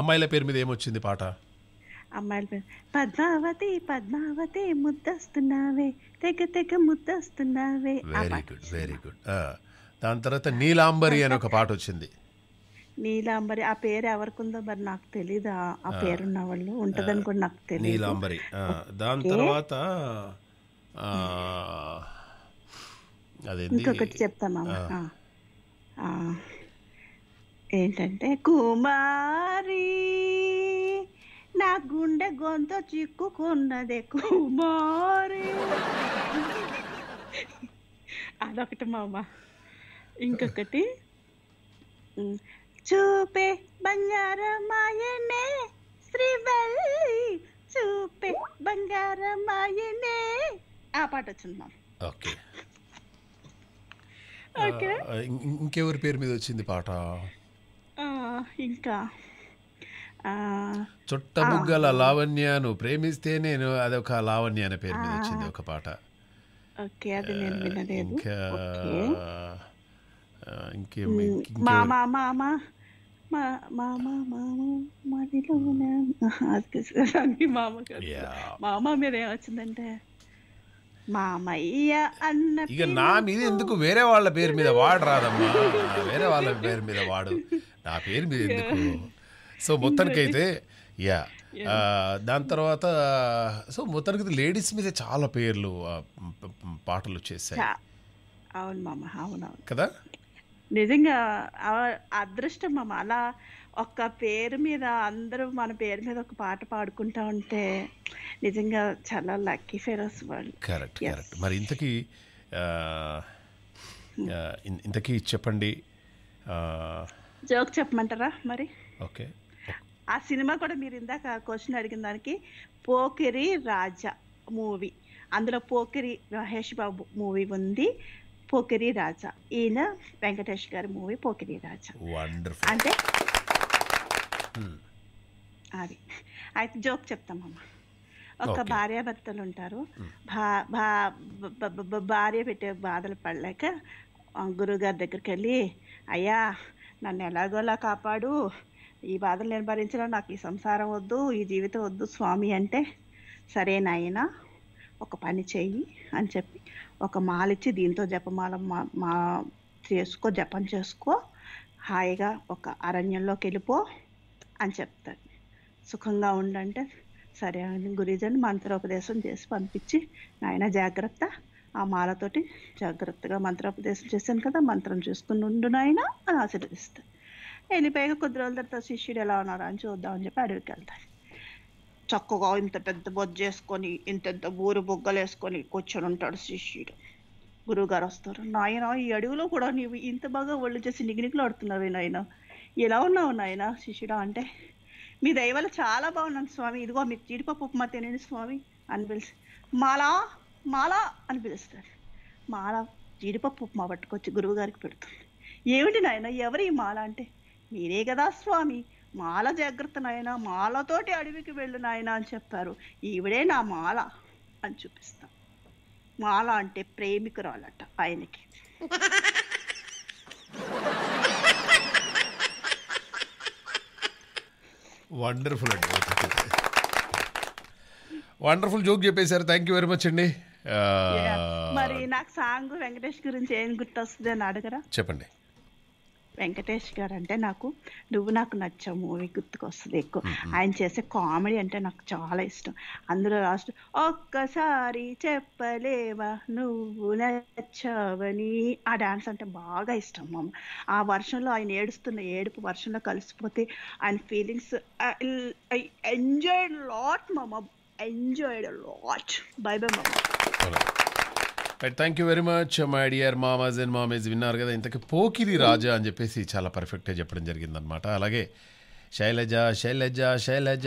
అమ్మాయిల పేరు మీద ఏమొచ్చింది పాట అమ్మాయిల పేరు పద్మావతి పద్మావతి ముద్దస్తున్నావే తెగ తెగ ముద్దస్తున్నావే వెరీ గుడ్ వెరీ గుడ్ దాని తర్వాత నీలాంబరి అని ఒక పాట వచ్చింది నీలాంబరి ఆ పేరు ఎవరికి ఉందో మరి నాకు తెలీదు ఆ పేరు ఉన్న వాళ్ళు ఉంటదని కూడా నాకు తెలియదు నీలాంబరి దాని తర్వాత ఇంకొకటి చెప్తామా ఏంటంటే కుమారి నా గుండె గొంత చిక్కుకున్నదే కుమారి అదొకటి మామ ఇంకొకటి చూపే బంగారమాయనే శ్రీవల్లి చూపే బంగారమాయనే ఆ పాట వచ్చింది ఓకే ఓకే ఇంకెవరి పేరు మీద వచ్చింది పాట ఇంకా చుట్ట బుగ్గల లావణ్యను ప్రేమిస్తే నేను ఒక లావణ్య అనే పేరు మీద వచ్చింది ఒక పాట ఓకే ఇంకా ఇంకేం మామా మామా మామ మామ మదిలోన అది తెలుసు మామ మామ మీద ఏమొచ్చిందంటే మామయ్య అన్న ఇక నా మీద ఎందుకు వేరే వాళ్ళ పేరు మీద వాడు రాదమ్మా వేరే వాళ్ళ పేరు మీద వాడు నా పేరు మీద ఎందుకు సో మొత్తానికి అయితే యా uh, దాని తర్వాత సో మొత్తానికి లేడీస్ మీద చాలా పేర్లు uh, పాటలు వచ్చేసాయి అవును మామ అవునవును కదా నిజంగా అదృష్టం మమ్మ అలా ఒక్క పేరు మీద అందరూ మన పేరు మీద ఒక పాట పాడుకుంటా ఉంటే నిజంగా చాలా లక్కీ ఫెలోస్ వాళ్ళు కరెక్ట్ కరెక్ట్ మరి ఇంతకీ hmm. ఇంతకీ చెప్పండి జోక్ చెప్పమంటారా మరి ఓకే ఆ సినిమా కూడా మీరు ఇందాక క్వశ్చన్ అడిగిన దానికి పోకిరి రాజా మూవీ అందులో పోకిరి మహేష్ బాబు మూవీ ఉంది పోకిరి రాజా ఈయన వెంకటేష్ గారి మూవీ పోకిరి రాజా అంటే hmm. అది అయితే జోక్ చెప్తామమ్మా ఒక భార్యాభర్తలు ఉంటారు hmm. భార్య పెట్టే బాధలు పడలేక గారి దగ్గరికి వెళ్ళి అయ్యా నన్ను ఎలాగోలా కాపాడు ఈ బాధలు నేను భరించడం నాకు ఈ సంసారం వద్దు ఈ జీవితం వద్దు స్వామి అంటే సరే నాయన ఒక పని చెయ్యి అని చెప్పి ఒక మాల ఇచ్చి దీంతో జపమాల మా మా చేసుకో జపం చేసుకో హాయిగా ఒక అరణ్యంలోకి వెళ్ళిపో అని చెప్తాడు సుఖంగా ఉండంటే సరే అని గురీజన్ మంత్రోపదేశం చేసి పంపించి నాయన జాగ్రత్త ఆ మాలతోటి జాగ్రత్తగా మంత్రోపదేశం చేశాను కదా మంత్రం చూసుకుని ఉండు నాయన అని ఆశీర్వదిస్తాడు వెళ్ళిపోయాక కొద్ది రోజుల తర్వాత శిష్యుడు ఎలా ఉన్నారు అని చూద్దామని చెప్పి అడవికి వెళ్తాడు చక్కగా ఇంత పెద్ద బొజ్జ చేసుకొని ఇంతెంత బూరు బొగ్గలు వేసుకొని కూర్చొని ఉంటాడు శిష్యుడు గురువుగారు వస్తారు నాయన ఈ అడుగులో కూడా నీవు ఇంత బాగా ఒళ్ళు చేసి నిగినిగిలు ఆడుతున్నావే నాయన ఎలా ఉన్నావు నాయన శిష్యుడా అంటే మీ దయవల్ల చాలా బాగున్నాను స్వామి ఇదిగో మీకు జీడిపప్పు ఉప్మా తినండి స్వామి అని పిలిచి మాలా మాలా అని పిలుస్తారు మాల జీడిపప్పు ఉప్మా పట్టుకొచ్చి గురువుగారికి పెడుతుంది ఏమిటి నాయన ఎవరి మాల అంటే మీరే కదా స్వామి మాల జాగ్రత్త నాయన మాలతోటి అడవికి వెళ్ళు నాయన అని చెప్పారు ఈవిడే నా మాల అని చూపిస్తాం మాల అంటే ప్రేమికురాలట ఆయనకి వండర్ఫుల్ అండి వండర్ఫుల్ జోక్ చెప్పేశారు థ్యాంక్ యూ వెరీ మచ్ అండి uh, మరి నాకు సాంగ్ వెంకటేష్ గురించి ఏం గుర్తొస్తుంది అని అడగరా చెప్పండి వెంకటేష్ గారు అంటే నాకు నువ్వు నాకు నచ్చా మూవీ గుర్తుకొస్తుంది ఎక్కువ ఆయన చేసే కామెడీ అంటే నాకు చాలా ఇష్టం అందులో లాస్ట్ ఒక్కసారి చెప్పలేవా నువ్వు నచ్చావని ఆ డాన్స్ అంటే బాగా ఇష్టం మామ ఆ వర్షంలో ఆయన ఏడుస్తున్న ఏడుపు వర్షంలో కలిసిపోతే ఆయన ఫీలింగ్స్ ఐ ఎంజాయ్డ్ లాట్ మామ ఎంజాయ్డ్ లాట్ బై బై మామ thank you very much my dear మామాజ్ అండ్ మామేజ్ విన్నారు కదా ఇంతకు పోకిరి రాజా అని చెప్పేసి చాలా పర్ఫెక్ట్గా చెప్పడం జరిగిందనమాట అలాగే శైలజ శైలజ శైలజ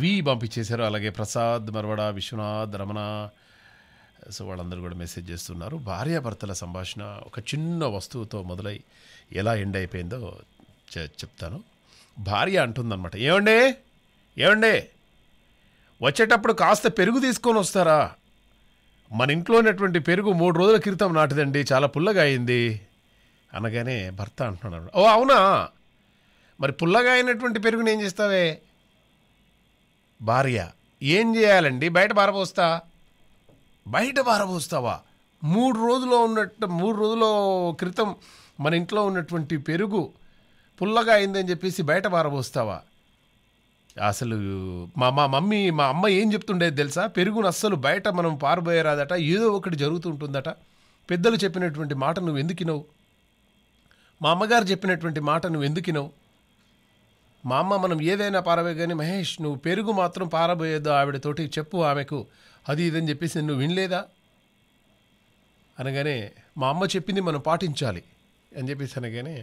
వి పంపించేశారు అలాగే ప్రసాద్ మరవడ విశ్వనాథ్ రమణ సో వాళ్ళందరూ కూడా మెసేజ్ చేస్తున్నారు భార్యాభర్తల సంభాషణ ఒక చిన్న వస్తువుతో మొదలై ఎలా ఎండ్ అయిపోయిందో చెప్తాను భార్య అంటుందన్నమాట ఏమండే ఏమండే వచ్చేటప్పుడు కాస్త పెరుగు తీసుకొని వస్తారా మన ఇంట్లో ఉన్నటువంటి పెరుగు మూడు రోజుల క్రితం నాటిదండి చాలా పుల్లగా అయింది అనగానే భర్త అంటున్నాడు ఓ అవునా మరి పుల్లగా అయినటువంటి పెరుగుని ఏం చేస్తావే భార్య ఏం చేయాలండి బయట బారబోస్తా బయట బారబోస్తావా మూడు రోజుల్లో ఉన్నట్టు మూడు రోజుల క్రితం మన ఇంట్లో ఉన్నటువంటి పెరుగు పుల్లగా అయిందని చెప్పేసి బయట బారబోస్తావా అసలు మా మా మమ్మీ మా అమ్మ ఏం చెప్తుండేది తెలుసా పెరుగును అస్సలు బయట మనం పారిపోయేరాదట ఏదో ఒకటి జరుగుతుంటుందట పెద్దలు చెప్పినటువంటి మాట నువ్వు ఎందుకినవు మా అమ్మగారు చెప్పినటువంటి మాట నువ్వు ఎందుకినవు మా అమ్మ మనం ఏదైనా పారబోయే కానీ మహేష్ నువ్వు పెరుగు మాత్రం పారబోయేద్దు ఆవిడతోటి చెప్పు ఆమెకు అది ఇదని చెప్పేసి నువ్వు వినలేదా అనగానే మా అమ్మ చెప్పింది మనం పాటించాలి అని చెప్పేసి అనగానే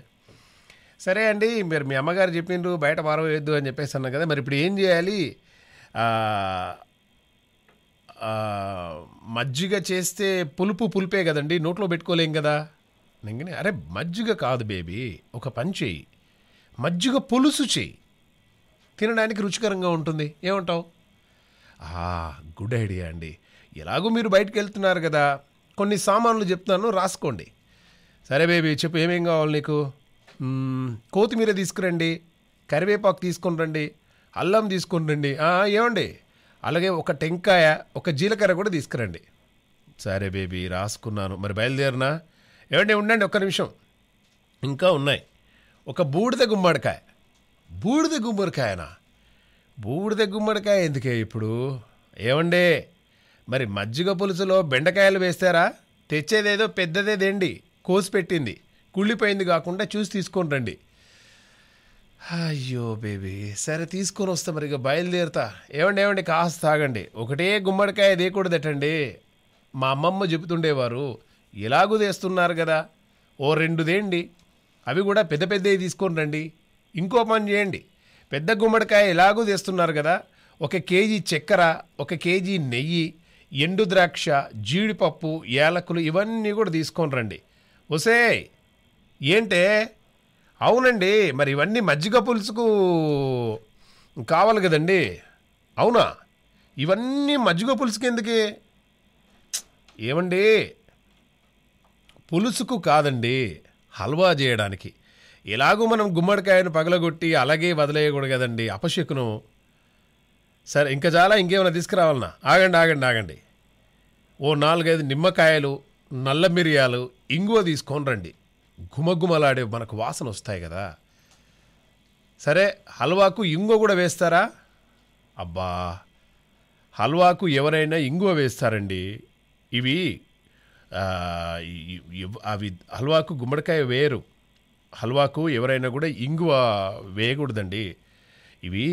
సరే అండి మీరు మీ అమ్మగారు చెప్పిండ్రు బయట పారవేయద్దు అని చెప్పేసి అన్నారు కదా మరి ఇప్పుడు ఏం చేయాలి మజ్జిగ చేస్తే పులుపు పులిపే కదండి నోట్లో పెట్టుకోలేం కదా నింగని అరే మజ్జిగ కాదు బేబీ ఒక పని చేయి మజ్జిగ పులుసు చేయి తినడానికి రుచికరంగా ఉంటుంది ఏమంటావు గుడ్ ఐడియా అండి ఎలాగో మీరు బయటకు వెళ్తున్నారు కదా కొన్ని సామాన్లు చెప్తున్నాను రాసుకోండి సరే బేబీ చెప్పు ఏమేం కావాలి నీకు కొత్తిమీర తీసుకురండి కరివేపాకు తీసుకొని రండి అల్లం తీసుకొని రండి ఏమండి అలాగే ఒక టెంకాయ ఒక జీలకర్ర కూడా తీసుకురండి సరే బేబీ రాసుకున్నాను మరి బయలుదేరినా ఏమండి ఉండండి ఒక్క నిమిషం ఇంకా ఉన్నాయి ఒక బూడిద గుమ్మడికాయ బూడిద గుమ్మడికాయనా బూడిద గుమ్మడికాయ ఎందుకే ఇప్పుడు ఏమండి మరి మజ్జిగ పులుసులో బెండకాయలు వేస్తారా తెచ్చేదేదో పెద్దదేదేండి కోసి పెట్టింది కుళ్ళిపోయింది కాకుండా చూసి తీసుకొని రండి అయ్యో బేబీ సరే తీసుకొని వస్తా మరి ఇక బయలుదేరుతా ఏమండి ఏమండి కాస్త తాగండి ఒకటే గుమ్మడికాయ దేకూడదటండి మా అమ్మమ్మ చెబుతుండేవారు ఇలాగూ తెస్తున్నారు కదా ఓ రెండు తేండి అవి కూడా పెద్ద పెద్దవి తీసుకొని రండి ఇంకో పని చేయండి పెద్ద గుమ్మడికాయ ఇలాగూ తెస్తున్నారు కదా ఒక కేజీ చక్కెర ఒక కేజీ నెయ్యి ఎండు ద్రాక్ష జీడిపప్పు యాలకులు ఇవన్నీ కూడా తీసుకొని రండి ఒసే ఏంటే అవునండి మరి ఇవన్నీ మజ్జిగ పులుసుకు కావాలి కదండి అవునా ఇవన్నీ మజ్జిగ పులుసుకి ఎందుకు ఏమండి పులుసుకు కాదండి హల్వా చేయడానికి ఎలాగూ మనం గుమ్మడికాయను పగలగొట్టి అలాగే వదిలేయకూడదు కదండి అపశకునం సరే ఇంకా చాలా ఇంకేమైనా తీసుకురావాలన్నా ఆగండి ఆగండి ఆగండి ఓ నాలుగైదు నిమ్మకాయలు నల్ల మిరియాలు ఇంగువ తీసుకొని రండి గుమగుమలాడే మనకు వాసన వస్తాయి కదా సరే హల్వాకు ఇంగువ కూడా వేస్తారా అబ్బా హల్వాకు ఎవరైనా ఇంగువ వేస్తారండి ఇవి అవి హల్వాకు గుమ్మడికాయ వేరు హల్వాకు ఎవరైనా కూడా ఇంగువ వేయకూడదండి ఇవి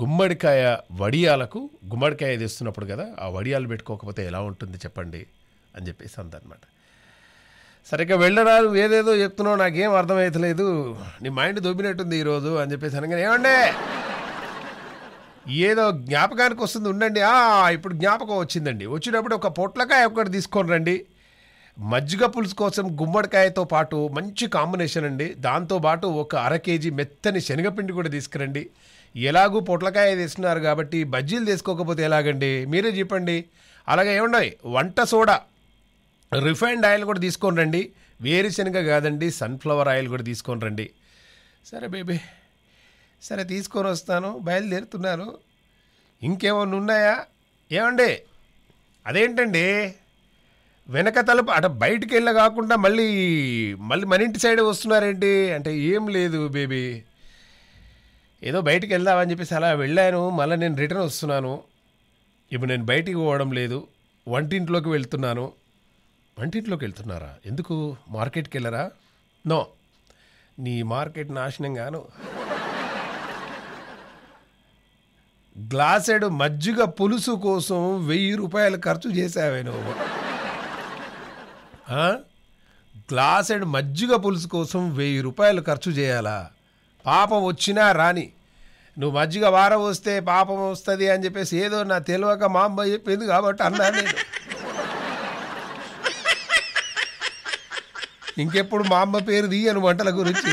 గుమ్మడికాయ వడియాలకు గుమ్మడికాయ తెస్తున్నప్పుడు కదా ఆ వడియాలు పెట్టుకోకపోతే ఎలా ఉంటుంది చెప్పండి అని చెప్పేసి అందనమాట సరిగ్గా వెళ్ళరా ఏదేదో చెప్తున్నావు నాకేం అర్థమవుతలేదు నీ మైండ్ దొబ్బినట్టుంది ఈరోజు అని చెప్పేసి అనగానే ఏమండే ఏదో జ్ఞాపకానికి వస్తుంది ఉండండి ఇప్పుడు జ్ఞాపకం వచ్చిందండి వచ్చినప్పుడు ఒక పొట్లకాయ ఒకటి తీసుకొని రండి మజ్జిగ పులుసు కోసం గుమ్మడికాయతో పాటు మంచి కాంబినేషన్ అండి దాంతోపాటు ఒక అర కేజీ మెత్తని శనగపిండి కూడా తీసుకురండి ఎలాగూ పొట్లకాయ తీస్తున్నారు కాబట్టి బజ్జీలు తీసుకోకపోతే ఎలాగండి మీరే చెప్పండి అలాగే ఏమున్నాయి వంట సోడా రిఫైన్డ్ ఆయిల్ కూడా తీసుకొని రండి వేరుశనగ కాదండి సన్ఫ్లవర్ ఆయిల్ కూడా తీసుకొని రండి సరే బేబీ సరే తీసుకొని వస్తాను బయలుదేరుతున్నాను ఇంకేమన్నా ఉన్నాయా ఏమండి అదేంటండి వెనక తలుపు అటు బయటికి వెళ్ళ కాకుండా మళ్ళీ మళ్ళీ మన ఇంటి సైడ్ వస్తున్నారేంటి అంటే ఏం లేదు బేబీ ఏదో బయటికి వెళ్దామని చెప్పేసి అలా వెళ్ళాను మళ్ళీ నేను రిటర్న్ వస్తున్నాను ఇప్పుడు నేను బయటికి పోవడం లేదు వంటింట్లోకి వెళ్తున్నాను వంటింట్లోకి వెళ్తున్నారా ఎందుకు మార్కెట్కి వెళ్ళరా నో నీ మార్కెట్ నాశనం గాను గ్లాసెడ్ మజ్జిగ పులుసు కోసం వెయ్యి రూపాయలు ఖర్చు చేసావే నువ్వు గ్లాసెడ్ మజ్జిగ పులుసు కోసం వెయ్యి రూపాయలు ఖర్చు చేయాలా పాపం వచ్చినా రాని నువ్వు మజ్జిగ వారం వస్తే పాపం వస్తుంది అని చెప్పేసి ఏదో నా తెలియక మా అమ్మాయి చెప్పింది కాబట్టి అన్నా నేను ఇంకెప్పుడు మా అమ్మ పేరు తీయను వంటల గురించి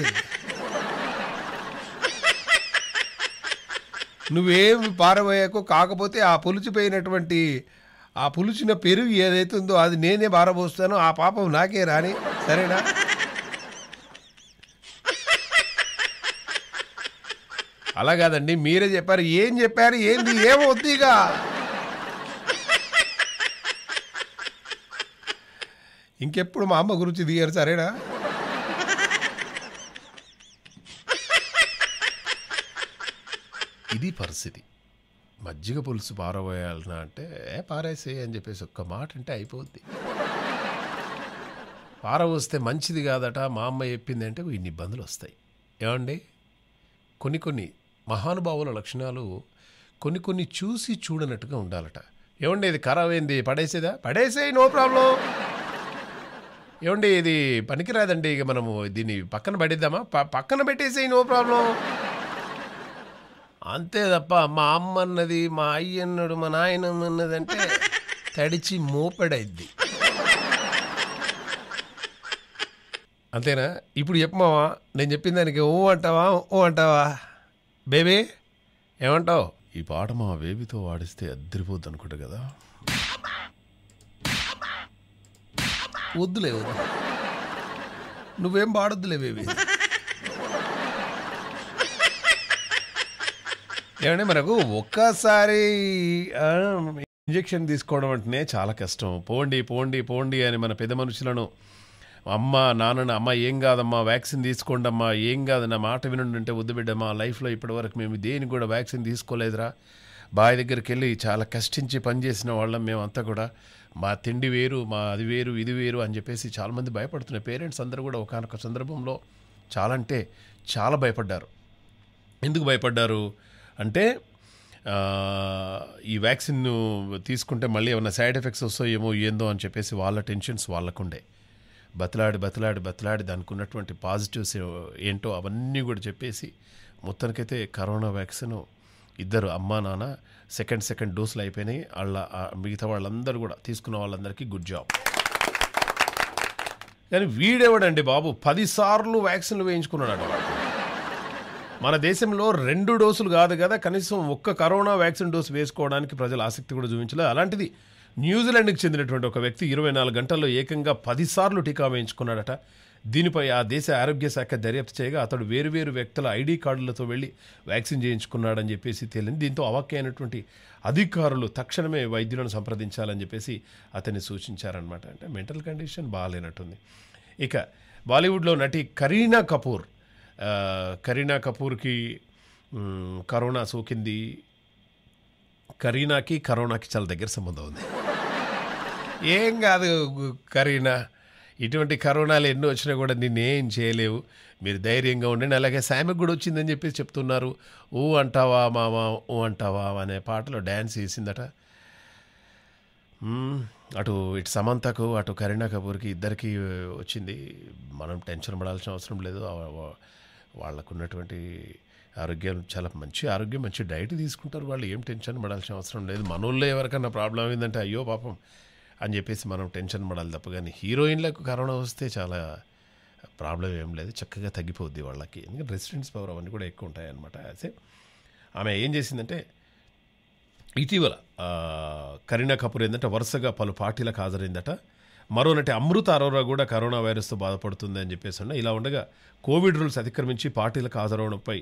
నువ్వేమి పారబోయాకో కాకపోతే ఆ పులిచిపోయినటువంటి ఆ పులిచిన పెరుగు ఏదైతుందో అది నేనే పారబోస్తాను ఆ పాపం నాకే రాని సరేనా అలా కాదండి మీరే చెప్పారు ఏం చెప్పారు ఏంది ఏమొద్దిగా ఇంకెప్పుడు మా అమ్మ గురించి దిగారు సరేనా ఇది పరిస్థితి మజ్జిగ పులుసు పారబోయాలనా అంటే ఏ పారేసే అని చెప్పేసి ఒక్క మాట అంటే అయిపోద్ది పారబోస్తే మంచిది కాదట మా అమ్మ చెప్పింది అంటే ఇన్ని ఇబ్బందులు వస్తాయి ఏమండి కొన్ని కొన్ని మహానుభావుల లక్షణాలు కొన్ని కొన్ని చూసి చూడనట్టుగా ఉండాలట ఏమండి ఇది ఖరాబ్ అయింది పడేసేదా పడేసే నో ప్రాబ్లం ఏమండి ఇది పనికిరాదండి ఇక మనము దీన్ని పక్కన పెట్టిద్దామా పక్కన పెట్టేసేయి నో ప్రాబ్లం అంతే తప్ప మా అమ్మ అన్నది మా అయ్యన్నడు మా నాయనమ్మ అంటే తడిచి మోపెడైద్ది అంతేనా ఇప్పుడు చెప్పమావా నేను చెప్పిన దానికి ఓ అంటావా ఓ అంటావా బేబీ ఏమంటావు ఈ పాట మా బేబీతో ఆడిస్తే అద్దరిపోద్ది అనుకుంటా కదా వద్దులే వద్దు నువ్వేం పాడొద్దులే బేబీ ఏమంటే మనకు ఒక్కసారి ఇంజక్షన్ తీసుకోవడం అంటేనే చాలా కష్టం పోండి పోండి పోండి అని మన పెద్ద మనుషులను అమ్మ నాన్న అమ్మ ఏం కాదమ్మా వ్యాక్సిన్ తీసుకోండి అమ్మా ఏం కాదు నా మాట వినుంటే వద్దు బిడ్డమ్మా లైఫ్లో ఇప్పటివరకు మేము దేనికి కూడా వ్యాక్సిన్ తీసుకోలేదురా బావి దగ్గరికి వెళ్ళి చాలా కష్టించి పనిచేసిన వాళ్ళం మేమంతా కూడా మా తిండి వేరు మా అది వేరు ఇది వేరు అని చెప్పేసి చాలామంది భయపడుతున్న పేరెంట్స్ అందరూ కూడా ఒకనొక సందర్భంలో చాలా అంటే చాలా భయపడ్డారు ఎందుకు భయపడ్డారు అంటే ఈ వ్యాక్సిన్ తీసుకుంటే మళ్ళీ ఏమైనా సైడ్ ఎఫెక్ట్స్ వస్తాయేమో ఏందో అని చెప్పేసి వాళ్ళ టెన్షన్స్ వాళ్ళకుండే బతలాడి బతలాడి బతలాడి దానికి ఉన్నటువంటి పాజిటివ్స్ ఏంటో అవన్నీ కూడా చెప్పేసి మొత్తానికైతే కరోనా వ్యాక్సిన్ ఇద్దరు అమ్మా నాన్న సెకండ్ సెకండ్ డోసులు అయిపోయినాయి వాళ్ళ మిగతా వాళ్ళందరూ కూడా తీసుకున్న వాళ్ళందరికీ గుడ్ జాబ్ కానీ వీడేవాడండి బాబు పదిసార్లు వ్యాక్సిన్లు వేయించుకున్నాడు మన దేశంలో రెండు డోసులు కాదు కదా కనీసం ఒక్క కరోనా వ్యాక్సిన్ డోసు వేసుకోవడానికి ప్రజలు ఆసక్తి కూడా చూపించలేదు అలాంటిది న్యూజిలాండ్కి చెందినటువంటి ఒక వ్యక్తి ఇరవై నాలుగు గంటల్లో ఏకంగా పదిసార్లు టీకా వేయించుకున్నాడట దీనిపై ఆ దేశ ఆరోగ్య శాఖ దర్యాప్తు చేయగా అతడు వేరువేరు వ్యక్తుల ఐడి కార్డులతో వెళ్ళి వ్యాక్సిన్ చేయించుకున్నాడని చెప్పేసి తేలింది దీంతో అవాక్కైనటువంటి అధికారులు తక్షణమే వైద్యులను సంప్రదించాలని చెప్పేసి అతన్ని సూచించారనమాట అంటే మెంటల్ కండిషన్ బాగాలేనట్టుంది ఇక బాలీవుడ్లో నటి కరీనా కపూర్ కరీనా కపూర్కి కరోనా సోకింది కరీనాకి కరోనాకి చాలా దగ్గర సంబంధం ఉంది ఏం కాదు కరీనా ఇటువంటి కరోనాలు ఎన్నో వచ్చినా కూడా నిన్నేం చేయలేవు మీరు ధైర్యంగా ఉండండి అలాగే శామికి కూడా వచ్చిందని చెప్పేసి చెప్తున్నారు ఊ అంటావా మామ ఊ అంటావా అనే పాటలో డ్యాన్స్ వేసిందట అటు ఇటు సమంతకు అటు కరీనా కపూర్కి ఇద్దరికి వచ్చింది మనం టెన్షన్ పడాల్సిన అవసరం లేదు వాళ్ళకున్నటువంటి ఆరోగ్యం చాలా మంచి ఆరోగ్యం మంచి డైట్ తీసుకుంటారు వాళ్ళు ఏం టెన్షన్ పడాల్సిన అవసరం లేదు మనోళ్ళు ఎవరికన్నా ప్రాబ్లం అయిందంటే అయ్యో పాపం అని చెప్పేసి మనం టెన్షన్ పడాలి తప్ప కానీ హీరోయిన్లకు కరోనా వస్తే చాలా ప్రాబ్లం ఏం లేదు చక్కగా తగ్గిపోద్ది వాళ్ళకి ఎందుకంటే రెసిడెన్స్ పవర్ అవన్నీ కూడా ఎక్కువ ఉంటాయి అనమాట అయితే ఆమె ఏం చేసిందంటే ఇటీవల కరీనా కపూర్ ఏంటంటే వరుసగా పలు పార్టీలకు హాజరైందట మరో నటి అమృత అరోరా కూడా కరోనా వైరస్తో బాధపడుతుంది అని చెప్పేసి ఇలా ఉండగా కోవిడ్ రూల్స్ అతిక్రమించి పార్టీలకు హాజరవడంపై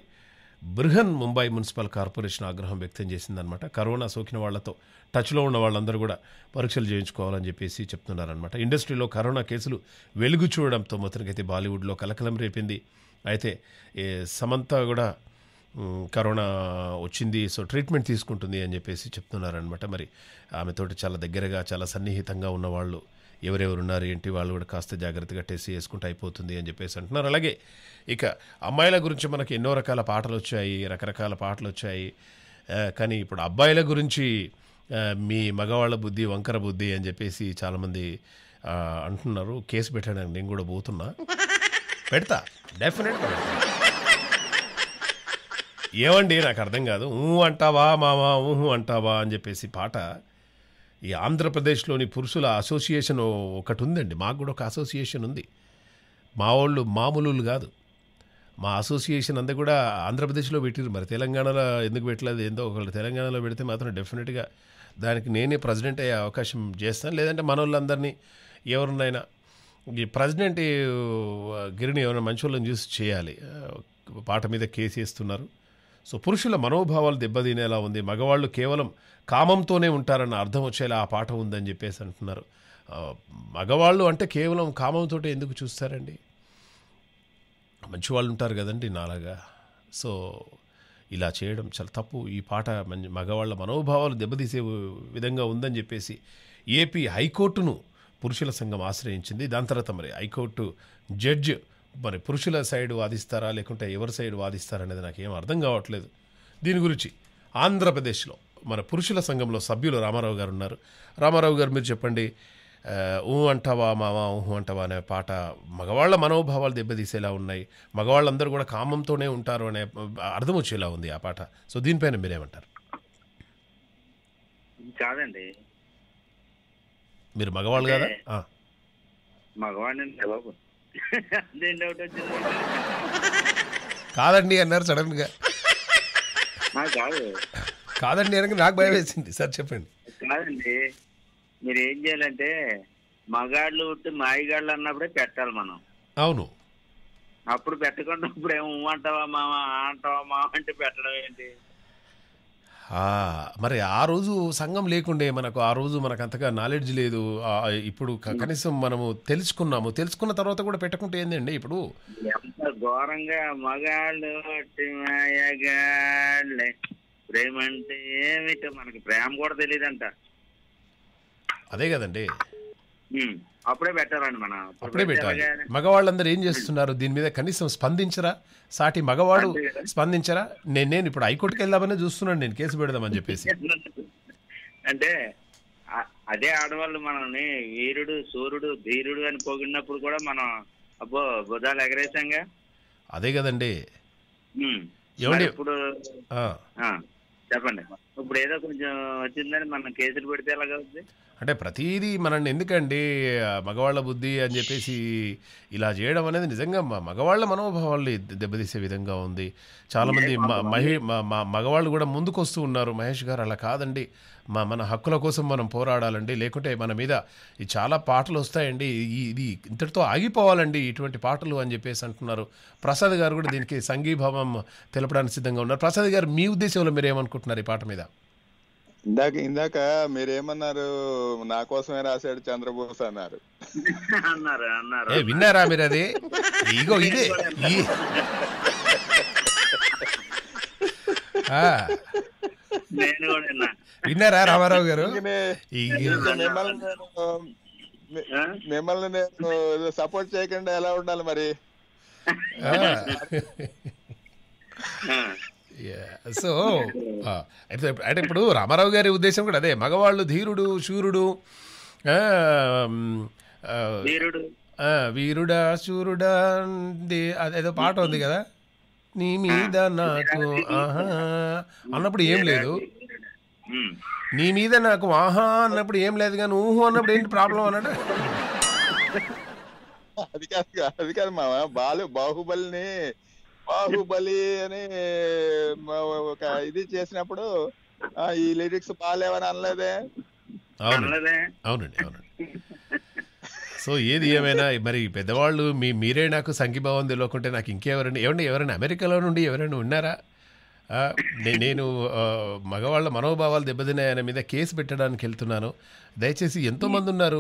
బృహన్ ముంబై మున్సిపల్ కార్పొరేషన్ ఆగ్రహం వ్యక్తం చేసిందనమాట కరోనా సోకిన వాళ్లతో టచ్లో ఉన్న వాళ్ళందరూ కూడా పరీక్షలు చేయించుకోవాలని చెప్పేసి చెప్తున్నారనమాట ఇండస్ట్రీలో కరోనా కేసులు వెలుగు చూడడంతో మొత్తానికైతే బాలీవుడ్లో కలకలం రేపింది అయితే సమంత కూడా కరోనా వచ్చింది సో ట్రీట్మెంట్ తీసుకుంటుంది అని చెప్పేసి చెప్తున్నారనమాట మరి ఆమెతోటి చాలా దగ్గరగా చాలా సన్నిహితంగా ఉన్నవాళ్ళు ఎవరెవరున్నారు ఏంటి వాళ్ళు కూడా కాస్త జాగ్రత్తగా టెస్ట్ చేసుకుంటే అయిపోతుంది అని చెప్పేసి అంటున్నారు అలాగే ఇక అమ్మాయిల గురించి మనకి ఎన్నో రకాల పాటలు వచ్చాయి రకరకాల పాటలు వచ్చాయి కానీ ఇప్పుడు అబ్బాయిల గురించి మీ మగవాళ్ళ బుద్ధి వంకర బుద్ధి అని చెప్పేసి చాలామంది అంటున్నారు కేసు పెట్టడానికి నేను కూడా పోతున్నా పెడతా డెఫినెట్ ఏమండి నాకు అర్థం కాదు ఊ అంటావా మామా ఊహు అంటావా అని చెప్పేసి పాట ఈ ఆంధ్రప్రదేశ్లోని పురుషుల అసోసియేషన్ ఒకటి ఉందండి మాకు కూడా ఒక అసోసియేషన్ ఉంది మా వాళ్ళు మామూలు కాదు మా అసోసియేషన్ అంతా కూడా ఆంధ్రప్రదేశ్లో పెట్టారు మరి తెలంగాణలో ఎందుకు పెట్టలేదు ఏందో ఒకళ్ళు తెలంగాణలో పెడితే మాత్రం డెఫినెట్గా దానికి నేనే ప్రెసిడెంట్ అయ్యే అవకాశం చేస్తాను లేదంటే మన వాళ్ళందరినీ ఎవరినైనా ఈ ప్రెసిడెంట్ గిరిని ఎవరైనా మంచి వాళ్ళని చూసి చేయాలి పాట మీద కేసు వేస్తున్నారు సో పురుషుల మనోభావాలు దెబ్బతినేలా ఉంది మగవాళ్ళు కేవలం కామంతోనే ఉంటారన్న అర్థం వచ్చేలా ఆ పాట ఉందని చెప్పేసి అంటున్నారు మగవాళ్ళు అంటే కేవలం కామంతో ఎందుకు చూస్తారండి మంచివాళ్ళు ఉంటారు కదండి నాలాగా సో ఇలా చేయడం చాలా తప్పు ఈ పాట మగవాళ్ళ మనోభావాలు దెబ్బతీసే విధంగా ఉందని చెప్పేసి ఏపీ హైకోర్టును పురుషుల సంఘం ఆశ్రయించింది దాని తర్వాత మరి హైకోర్టు జడ్జ్ మరి పురుషుల సైడ్ వాదిస్తారా లేకుంటే ఎవరి సైడ్ వాదిస్తారా అనేది ఏం అర్థం కావట్లేదు దీని గురించి ఆంధ్రప్రదేశ్లో మన పురుషుల సంఘంలో సభ్యులు రామారావు గారు ఉన్నారు రామారావు గారు మీరు చెప్పండి ఊ అంటావా మావా ఊహు అంటావా అనే పాట మగవాళ్ళ మనోభావాలు దెబ్బతీసేలా ఉన్నాయి మగవాళ్ళందరూ కూడా కామంతోనే ఉంటారు అనే అర్థం వచ్చేలా ఉంది ఆ పాట సో దీనిపైన మీరేమంటారు కాదండి మీరు మగవాళ్ళు కదా మగవాడిని కాదండి అన్నారు సడన్ గా కాదు కాదండి అనగా నాకు భయం వేసింది సార్ చెప్పండి కాదండి మీరు ఏం చేయాలంటే మగాళ్ళు ఉట్టి మాయిగాళ్ళు అన్నప్పుడే పెట్టాలి మనం అవును అప్పుడు పెట్టకుండా ఇప్పుడు ఏమో అంటావా మామ అంటావా మామ అంటే పెట్టడం ఏంటి మరి ఆ రోజు సంఘం లేకుండే మనకు ఆ రోజు మనకు అంతగా నాలెడ్జ్ లేదు ఇప్పుడు hmm. కనీసం మనము తెలుసుకున్నాము తెలుసుకున్న తర్వాత కూడా పెట్టకుంటే ఏందండి ఇప్పుడు ఎంత ఘోరంగా మగాళ్ళు ప్రేమ అంటే ఏమిటో మనకి ప్రేమ కూడా తెలియదంట అదే కదండి hmm. అప్పుడే పెట్టారండి మన అప్పుడే పెట్టాలి మగవాళ్ళందరూ ఏం చేస్తున్నారు దీని మీద కనీసం స్పందించరా సాటి మగవాడు స్పందించరా నేను నేను ఇప్పుడు హైకోర్టుకి వెళ్దామని చూస్తున్నాను నేను కేసు పెడదామని చెప్పేసి అంటే అదే ఆడవాళ్ళు మనల్ని వీరుడు సూర్యుడు ధీరుడు అని పోగినప్పుడు కూడా మనం అబ్బో బుధాలు ఎగరేసాంగా అదే కదండి ఇప్పుడు చెప్పండి ఇప్పుడు ఏదో కొంచెం వచ్చిందని మనం కేసులు పెడితే ఎలాగ అంటే ప్రతిదీ మనల్ని ఎందుకండి మగవాళ్ళ బుద్ధి అని చెప్పేసి ఇలా చేయడం అనేది నిజంగా మగవాళ్ళ మనోభావాలు దెబ్బతీసే విధంగా ఉంది చాలామంది మహి మగవాళ్ళు కూడా ముందుకు వస్తూ ఉన్నారు మహేష్ గారు అలా కాదండి మా మన హక్కుల కోసం మనం పోరాడాలండి లేకుంటే మన మీద ఈ చాలా పాటలు వస్తాయండి ఇది ఇంతటితో ఆగిపోవాలండి ఇటువంటి పాటలు అని చెప్పేసి అంటున్నారు ప్రసాద్ గారు కూడా దీనికి సంఘీభావం తెలపడానికి సిద్ధంగా ఉన్నారు ప్రసాద్ గారు మీ ఉద్దేశంలో మీరు ఏమనుకుంటున్నారు ఈ పాట మీద ఇందాక ఇందాక మీరేమన్నారు నా కోసమే రాశాడు చంద్రబోస్ అన్నారు అన్నారు అన్నారు విన్నారా మీరు అది ఇగో ఇదే విన్నారా రామారావు గారు మిమ్మల్ని నేను సపోర్ట్ చేయకుండా ఎలా ఉండాలి మరి సో అయితే అంటే ఇప్పుడు రామారావు గారి ఉద్దేశం కూడా అదే మగవాళ్ళు ధీరుడు శూరుడు వీరుడా శూరుడా అదేదో పాట ఉంది కదా నీ మీద నాకు ఆహా అన్నప్పుడు ఏం లేదు నీ మీద నాకు ఆహా అన్నప్పుడు ఏం లేదు కానీ ఊహు అన్నప్పుడు ఏంటి ప్రాబ్లం అన్నట్టు అది కాదు అది కాదు మామ బాలు బాహుబలిని బాహుబలి అని ఒక ఇది చేసినప్పుడు ఈ లిరిక్స్ బాగాలేవని అనలేదే అవునండి అవునండి సో ఏది ఏమైనా మరి పెద్దవాళ్ళు మీ మీరే నాకు సంఘీభావం తెలియకుంటే నాకు ఇంకెవరైనా ఏమన్నా ఎవరైనా అమెరికాలో నుండి ఎవరైనా ఉన్నారా నేను మగవాళ్ళ మనోభావాలు దెబ్బతిన్నాయన మీద కేసు పెట్టడానికి వెళ్తున్నాను దయచేసి ఎంతోమంది ఉన్నారు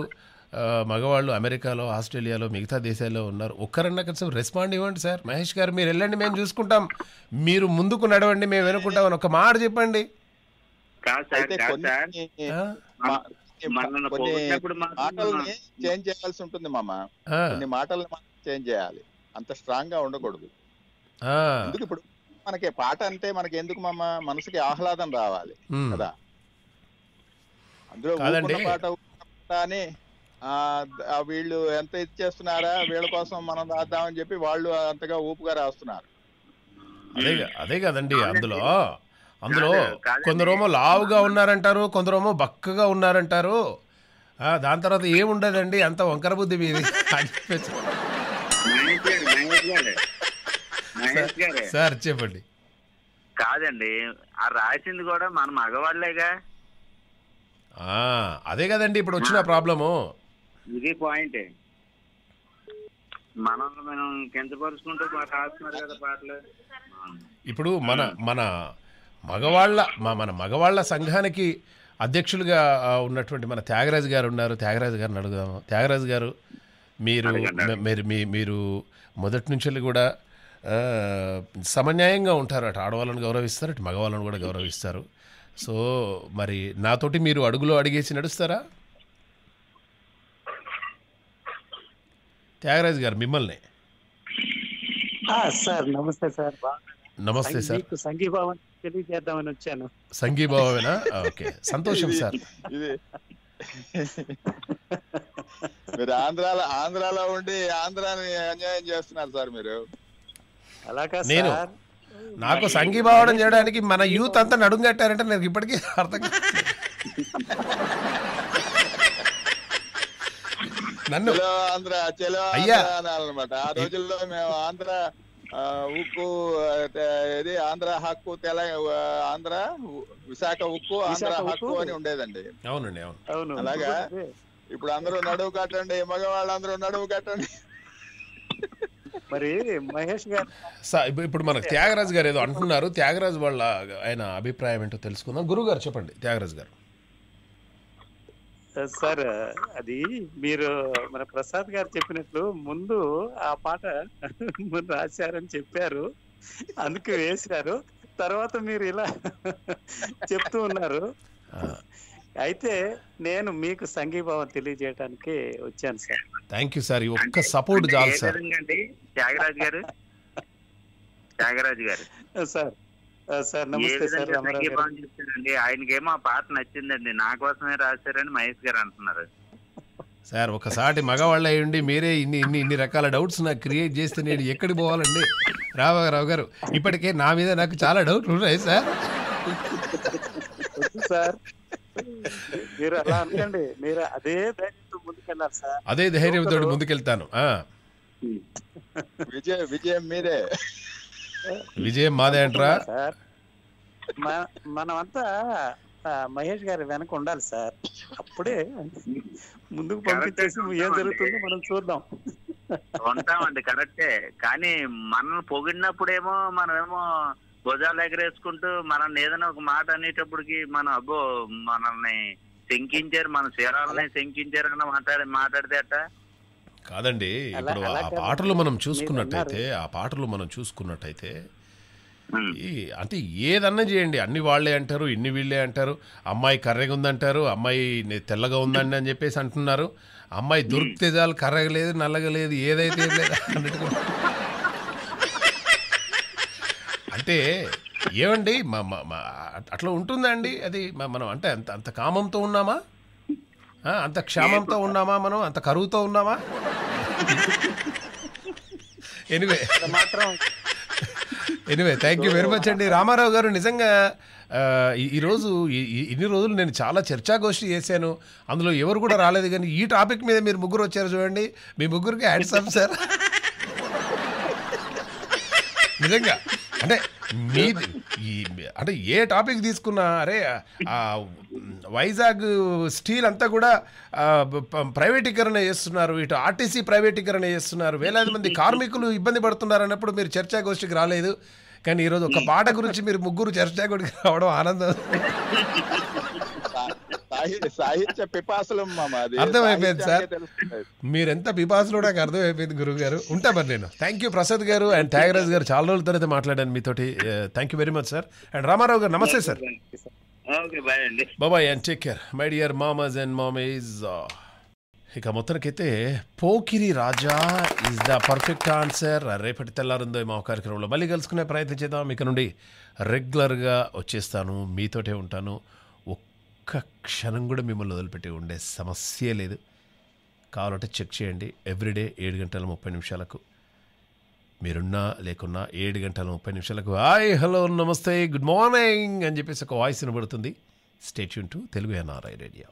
మగవాళ్ళు అమెరికాలో ఆస్ట్రేలియాలో మిగతా దేశాల్లో ఉన్నారు ఒక్కరన్నా కొంచెం రెస్పాండ్ ఇవ్వండి సార్ మహేష్ గారు మీరు వెళ్ళండి మేము చూసుకుంటాం మీరు ముందుకు నడవండి మేము వెనుకుంటాం అని ఒక మాట చెప్పండి చేంజ్ చేయాల్సి ఉంటుంది కొన్ని మాటల్ని చేంజ్ చేయాలి అంత స్ట్రాంగ్ గా ఉండకూడదు ఎందుకు ఇప్పుడు మనకి పాట అంటే మనకి ఎందుకు మామ మనసుకి ఆహ్లాదం రావాలి కదా అందులో పాట అని వీళ్ళు ఎంత ఇచ్చేస్తున్నారా వీళ్ళ కోసం మనం రాద్దామని చెప్పి వాళ్ళు అంతగా ఊపుగా రాస్తున్నారు అదే అదే కదండి అందులో అందులో కొందరేమో లావుగా ఉన్నారంటారు కొందరేమో బక్కగా ఉన్నారంటారు దాని తర్వాత ఏముండదండి అంత వంకర బుద్ధి మీది సార్ చెప్పండి కాదండి ఆ రాసింది కూడా మన మగవాళ్ళేగా అదే కదండి ఇప్పుడు వచ్చిన ప్రాబ్లము ఇదే పాయింట్ మనల్ని మనం కించపరుచుకుంటూ రాస్తున్నారు కదా పాటలు ఇప్పుడు మన మన మగవాళ్ళ మన మగవాళ్ళ సంఘానికి అధ్యక్షులుగా ఉన్నటువంటి మన త్యాగరాజు గారు ఉన్నారు త్యాగరాజు గారిని అడుగుదాము త్యాగరాజు గారు మీరు మీరు మీ మీరు మొదటి నుంచి కూడా సమన్యాయంగా ఉంటారు అటు ఆడవాళ్ళని గౌరవిస్తారు అటు మగవాళ్ళని కూడా గౌరవిస్తారు సో మరి నాతోటి మీరు అడుగులో అడిగేసి నడుస్తారా త్యాగరాజ్ గారు మిమ్మల్ని సార్ నమస్తే సార్ నమస్తే సార్ సంఘీభావం తెలియజేద్దామని వచ్చాను సంఘీభావమేనా ఓకే సంతోషం సార్ మీరు ఆంధ్రాలో ఆంధ్రాలో ఉండి ఆంధ్రాని అన్యాయం చేస్తున్నారు సార్ మీరు నేను నాకు సంఘీభావనం చేయడానికి మన యూత్ అంతా నడుంగట్టారంటే నాకు ఇప్పటికీ అర్థం నన్ను ఆంధ్ర అయ్యా అనమాట ఆ రోజుల్లో మేము ఆంధ్ర ఉక్కు ఇది ఆంధ్ర హక్కు తెలంగాణ ఆంధ్ర విశాఖ ఉక్కు ఆంధ్ర హక్కు అని ఉండేదండి అవునండి అవును అలాగా ఇప్పుడు అందరూ నడువు కట్టండి మగవాళ్ళందరూ నడువు కట్టండి మరి మహేష్ గారు ఇప్పుడు మన త్యాగరాజ్ గారు ఏదో అంటున్నారు త్యాగరాజ్ వాళ్ళ ఆయన అభిప్రాయం ఏంటో తెలుసుకుందాం గురువు గారు చెప్పండి త్యాగరాజ్ గారు సార్ అది మీరు మన ప్రసాద్ గారు చెప్పినట్లు ముందు ఆ పాట ముందు రాశారని చెప్పారు అందుకు వేశారు తర్వాత మీరు ఇలా చెప్తూ ఉన్నారు అయితే నేను మీకు సంఘీభావం తెలియజేయడానికి వచ్చాను సార్ థ్యాంక్ యూ సార్ ఒక్క సపోర్ట్ చాలు సార్ త్యాగరాజు గారు త్యాగరాజు గారు సార్ సార్ నమస్తే సార్ ఆయనకేమో ఆ పాట నచ్చిందండి నా కోసమే రాశారని మహేష్ గారు అంటున్నారు సార్ ఒకసారి మగవాళ్ళు ఉండి మీరే ఇన్ని ఇన్ని ఇన్ని రకాల డౌట్స్ నాకు క్రియేట్ చేస్తే నేను ఎక్కడికి పోవాలండి రామారావు గారు ఇప్పటికే నా మీద నాకు చాలా డౌట్లు ఉన్నాయి సార్ సార్ మీరు అలా అనకండి మీరు అదే ధైర్యంతో ముందుకెళ్ళాలి సార్ అదే ధైర్యంతో ముందుకెళ్తాను విజయం విజయం మీరే విజయం మాదే అంటారా మనమంతా మహేష్ గారి వెనక ఉండాలి సార్ అప్పుడే ముందుకు పంపించేసి ఏం జరుగుతుందో మనం చూద్దాం ఉంటామండి కరెక్టే కానీ మనం పొగిడినప్పుడేమో మనమేమో భుజాలు ఎగరేసుకుంటూ మనల్ని ఏదైనా ఒక మాట అనేటప్పటికి మనం అబ్బో మనల్ని శంకించారు మన శరాలని శంకించారు అన్న మాట్లాడి మాట్లాడితే అట్ట కాదండి ఇప్పుడు ఆ పాటలు మనం చూసుకున్నట్టయితే ఆ పాటలు మనం చూసుకున్నట్టయితే అంటే ఏదన్నా చేయండి అన్ని వాళ్లే అంటారు ఇన్ని వీళ్ళే అంటారు అమ్మాయి కర్రెగా ఉందంటారు అమ్మాయి తెల్లగా ఉందండి అని చెప్పేసి అంటున్నారు అమ్మాయి దొరికితే చాలు నల్లగలేదు లేదు నల్లగా లేదు ఏదైతే అంటే ఏమండి అట్లా ఉంటుందా అండి అది మనం అంటే అంత అంత కామంతో ఉన్నామా అంత క్షేమంతో ఉన్నామా మనం అంత కరువుతో ఉన్నామా anyway anyway thank you very much అండి రామారావు గారు నిజంగా ఈరోజు ఇన్ని రోజులు నేను చాలా చర్చాగోష్ఠి చేశాను అందులో ఎవరు కూడా రాలేదు కానీ ఈ టాపిక్ మీద మీరు ముగ్గురు వచ్చారు చూడండి మీ ముగ్గురికి అప్ సార్ నిజంగా అంటే మీ అంటే ఏ టాపిక్ తీసుకున్నా అరే వైజాగ్ స్టీల్ అంతా కూడా ప్రైవేటీకరణ చేస్తున్నారు ఇటు ఆర్టీసీ ప్రైవేటీకరణ చేస్తున్నారు వేలాది మంది కార్మికులు ఇబ్బంది పడుతున్నారు అన్నప్పుడు మీరు గోష్ఠికి రాలేదు కానీ ఈరోజు ఒక పాట గురించి మీరు ముగ్గురు చర్చాగోష్ఠికి రావడం ఆనందం సాహిత్య అర్థమైపోయింది సార్ మీరెంత పిపాసలో అర్థమైపోయింది గురువు గారు ఉంటా మరి నేను థ్యాంక్ యూ ప్రసాద్ గారు అండ్ త్యాగరాజ్ గారు చాలా రోజుల తర్వాత మాట్లాడాను మీతోటి thank you very much sir and Ramarao garu నమస్తే సార్ బాబాయ్ and take care my dear మామస్ అండ్ మామీస్ ఇక మొత్తానికైతే Pokiri Raja is the perfect answer రేపటి తెల్లారుందో మా కార్యక్రమంలో మళ్ళీ కలుసుకునే ప్రయత్నం చేద్దాం ఇక నుండి రెగ్యులర్గా వచ్చేస్తాను మీతోటే ఉంటాను ఒక్క క్షణం కూడా మిమ్మల్ని వదిలిపెట్టి ఉండే సమస్య లేదు కావాలంటే చెక్ చేయండి ఎవ్రీడే ఏడు గంటల ముప్పై నిమిషాలకు మీరున్నా లేకున్నా ఏడు గంటల ముప్పై నిమిషాలకు హాయ్ హలో నమస్తే గుడ్ మార్నింగ్ అని చెప్పేసి ఒక వాయిస్ వినబడుతుంది stay tuned to Telugu NRI radio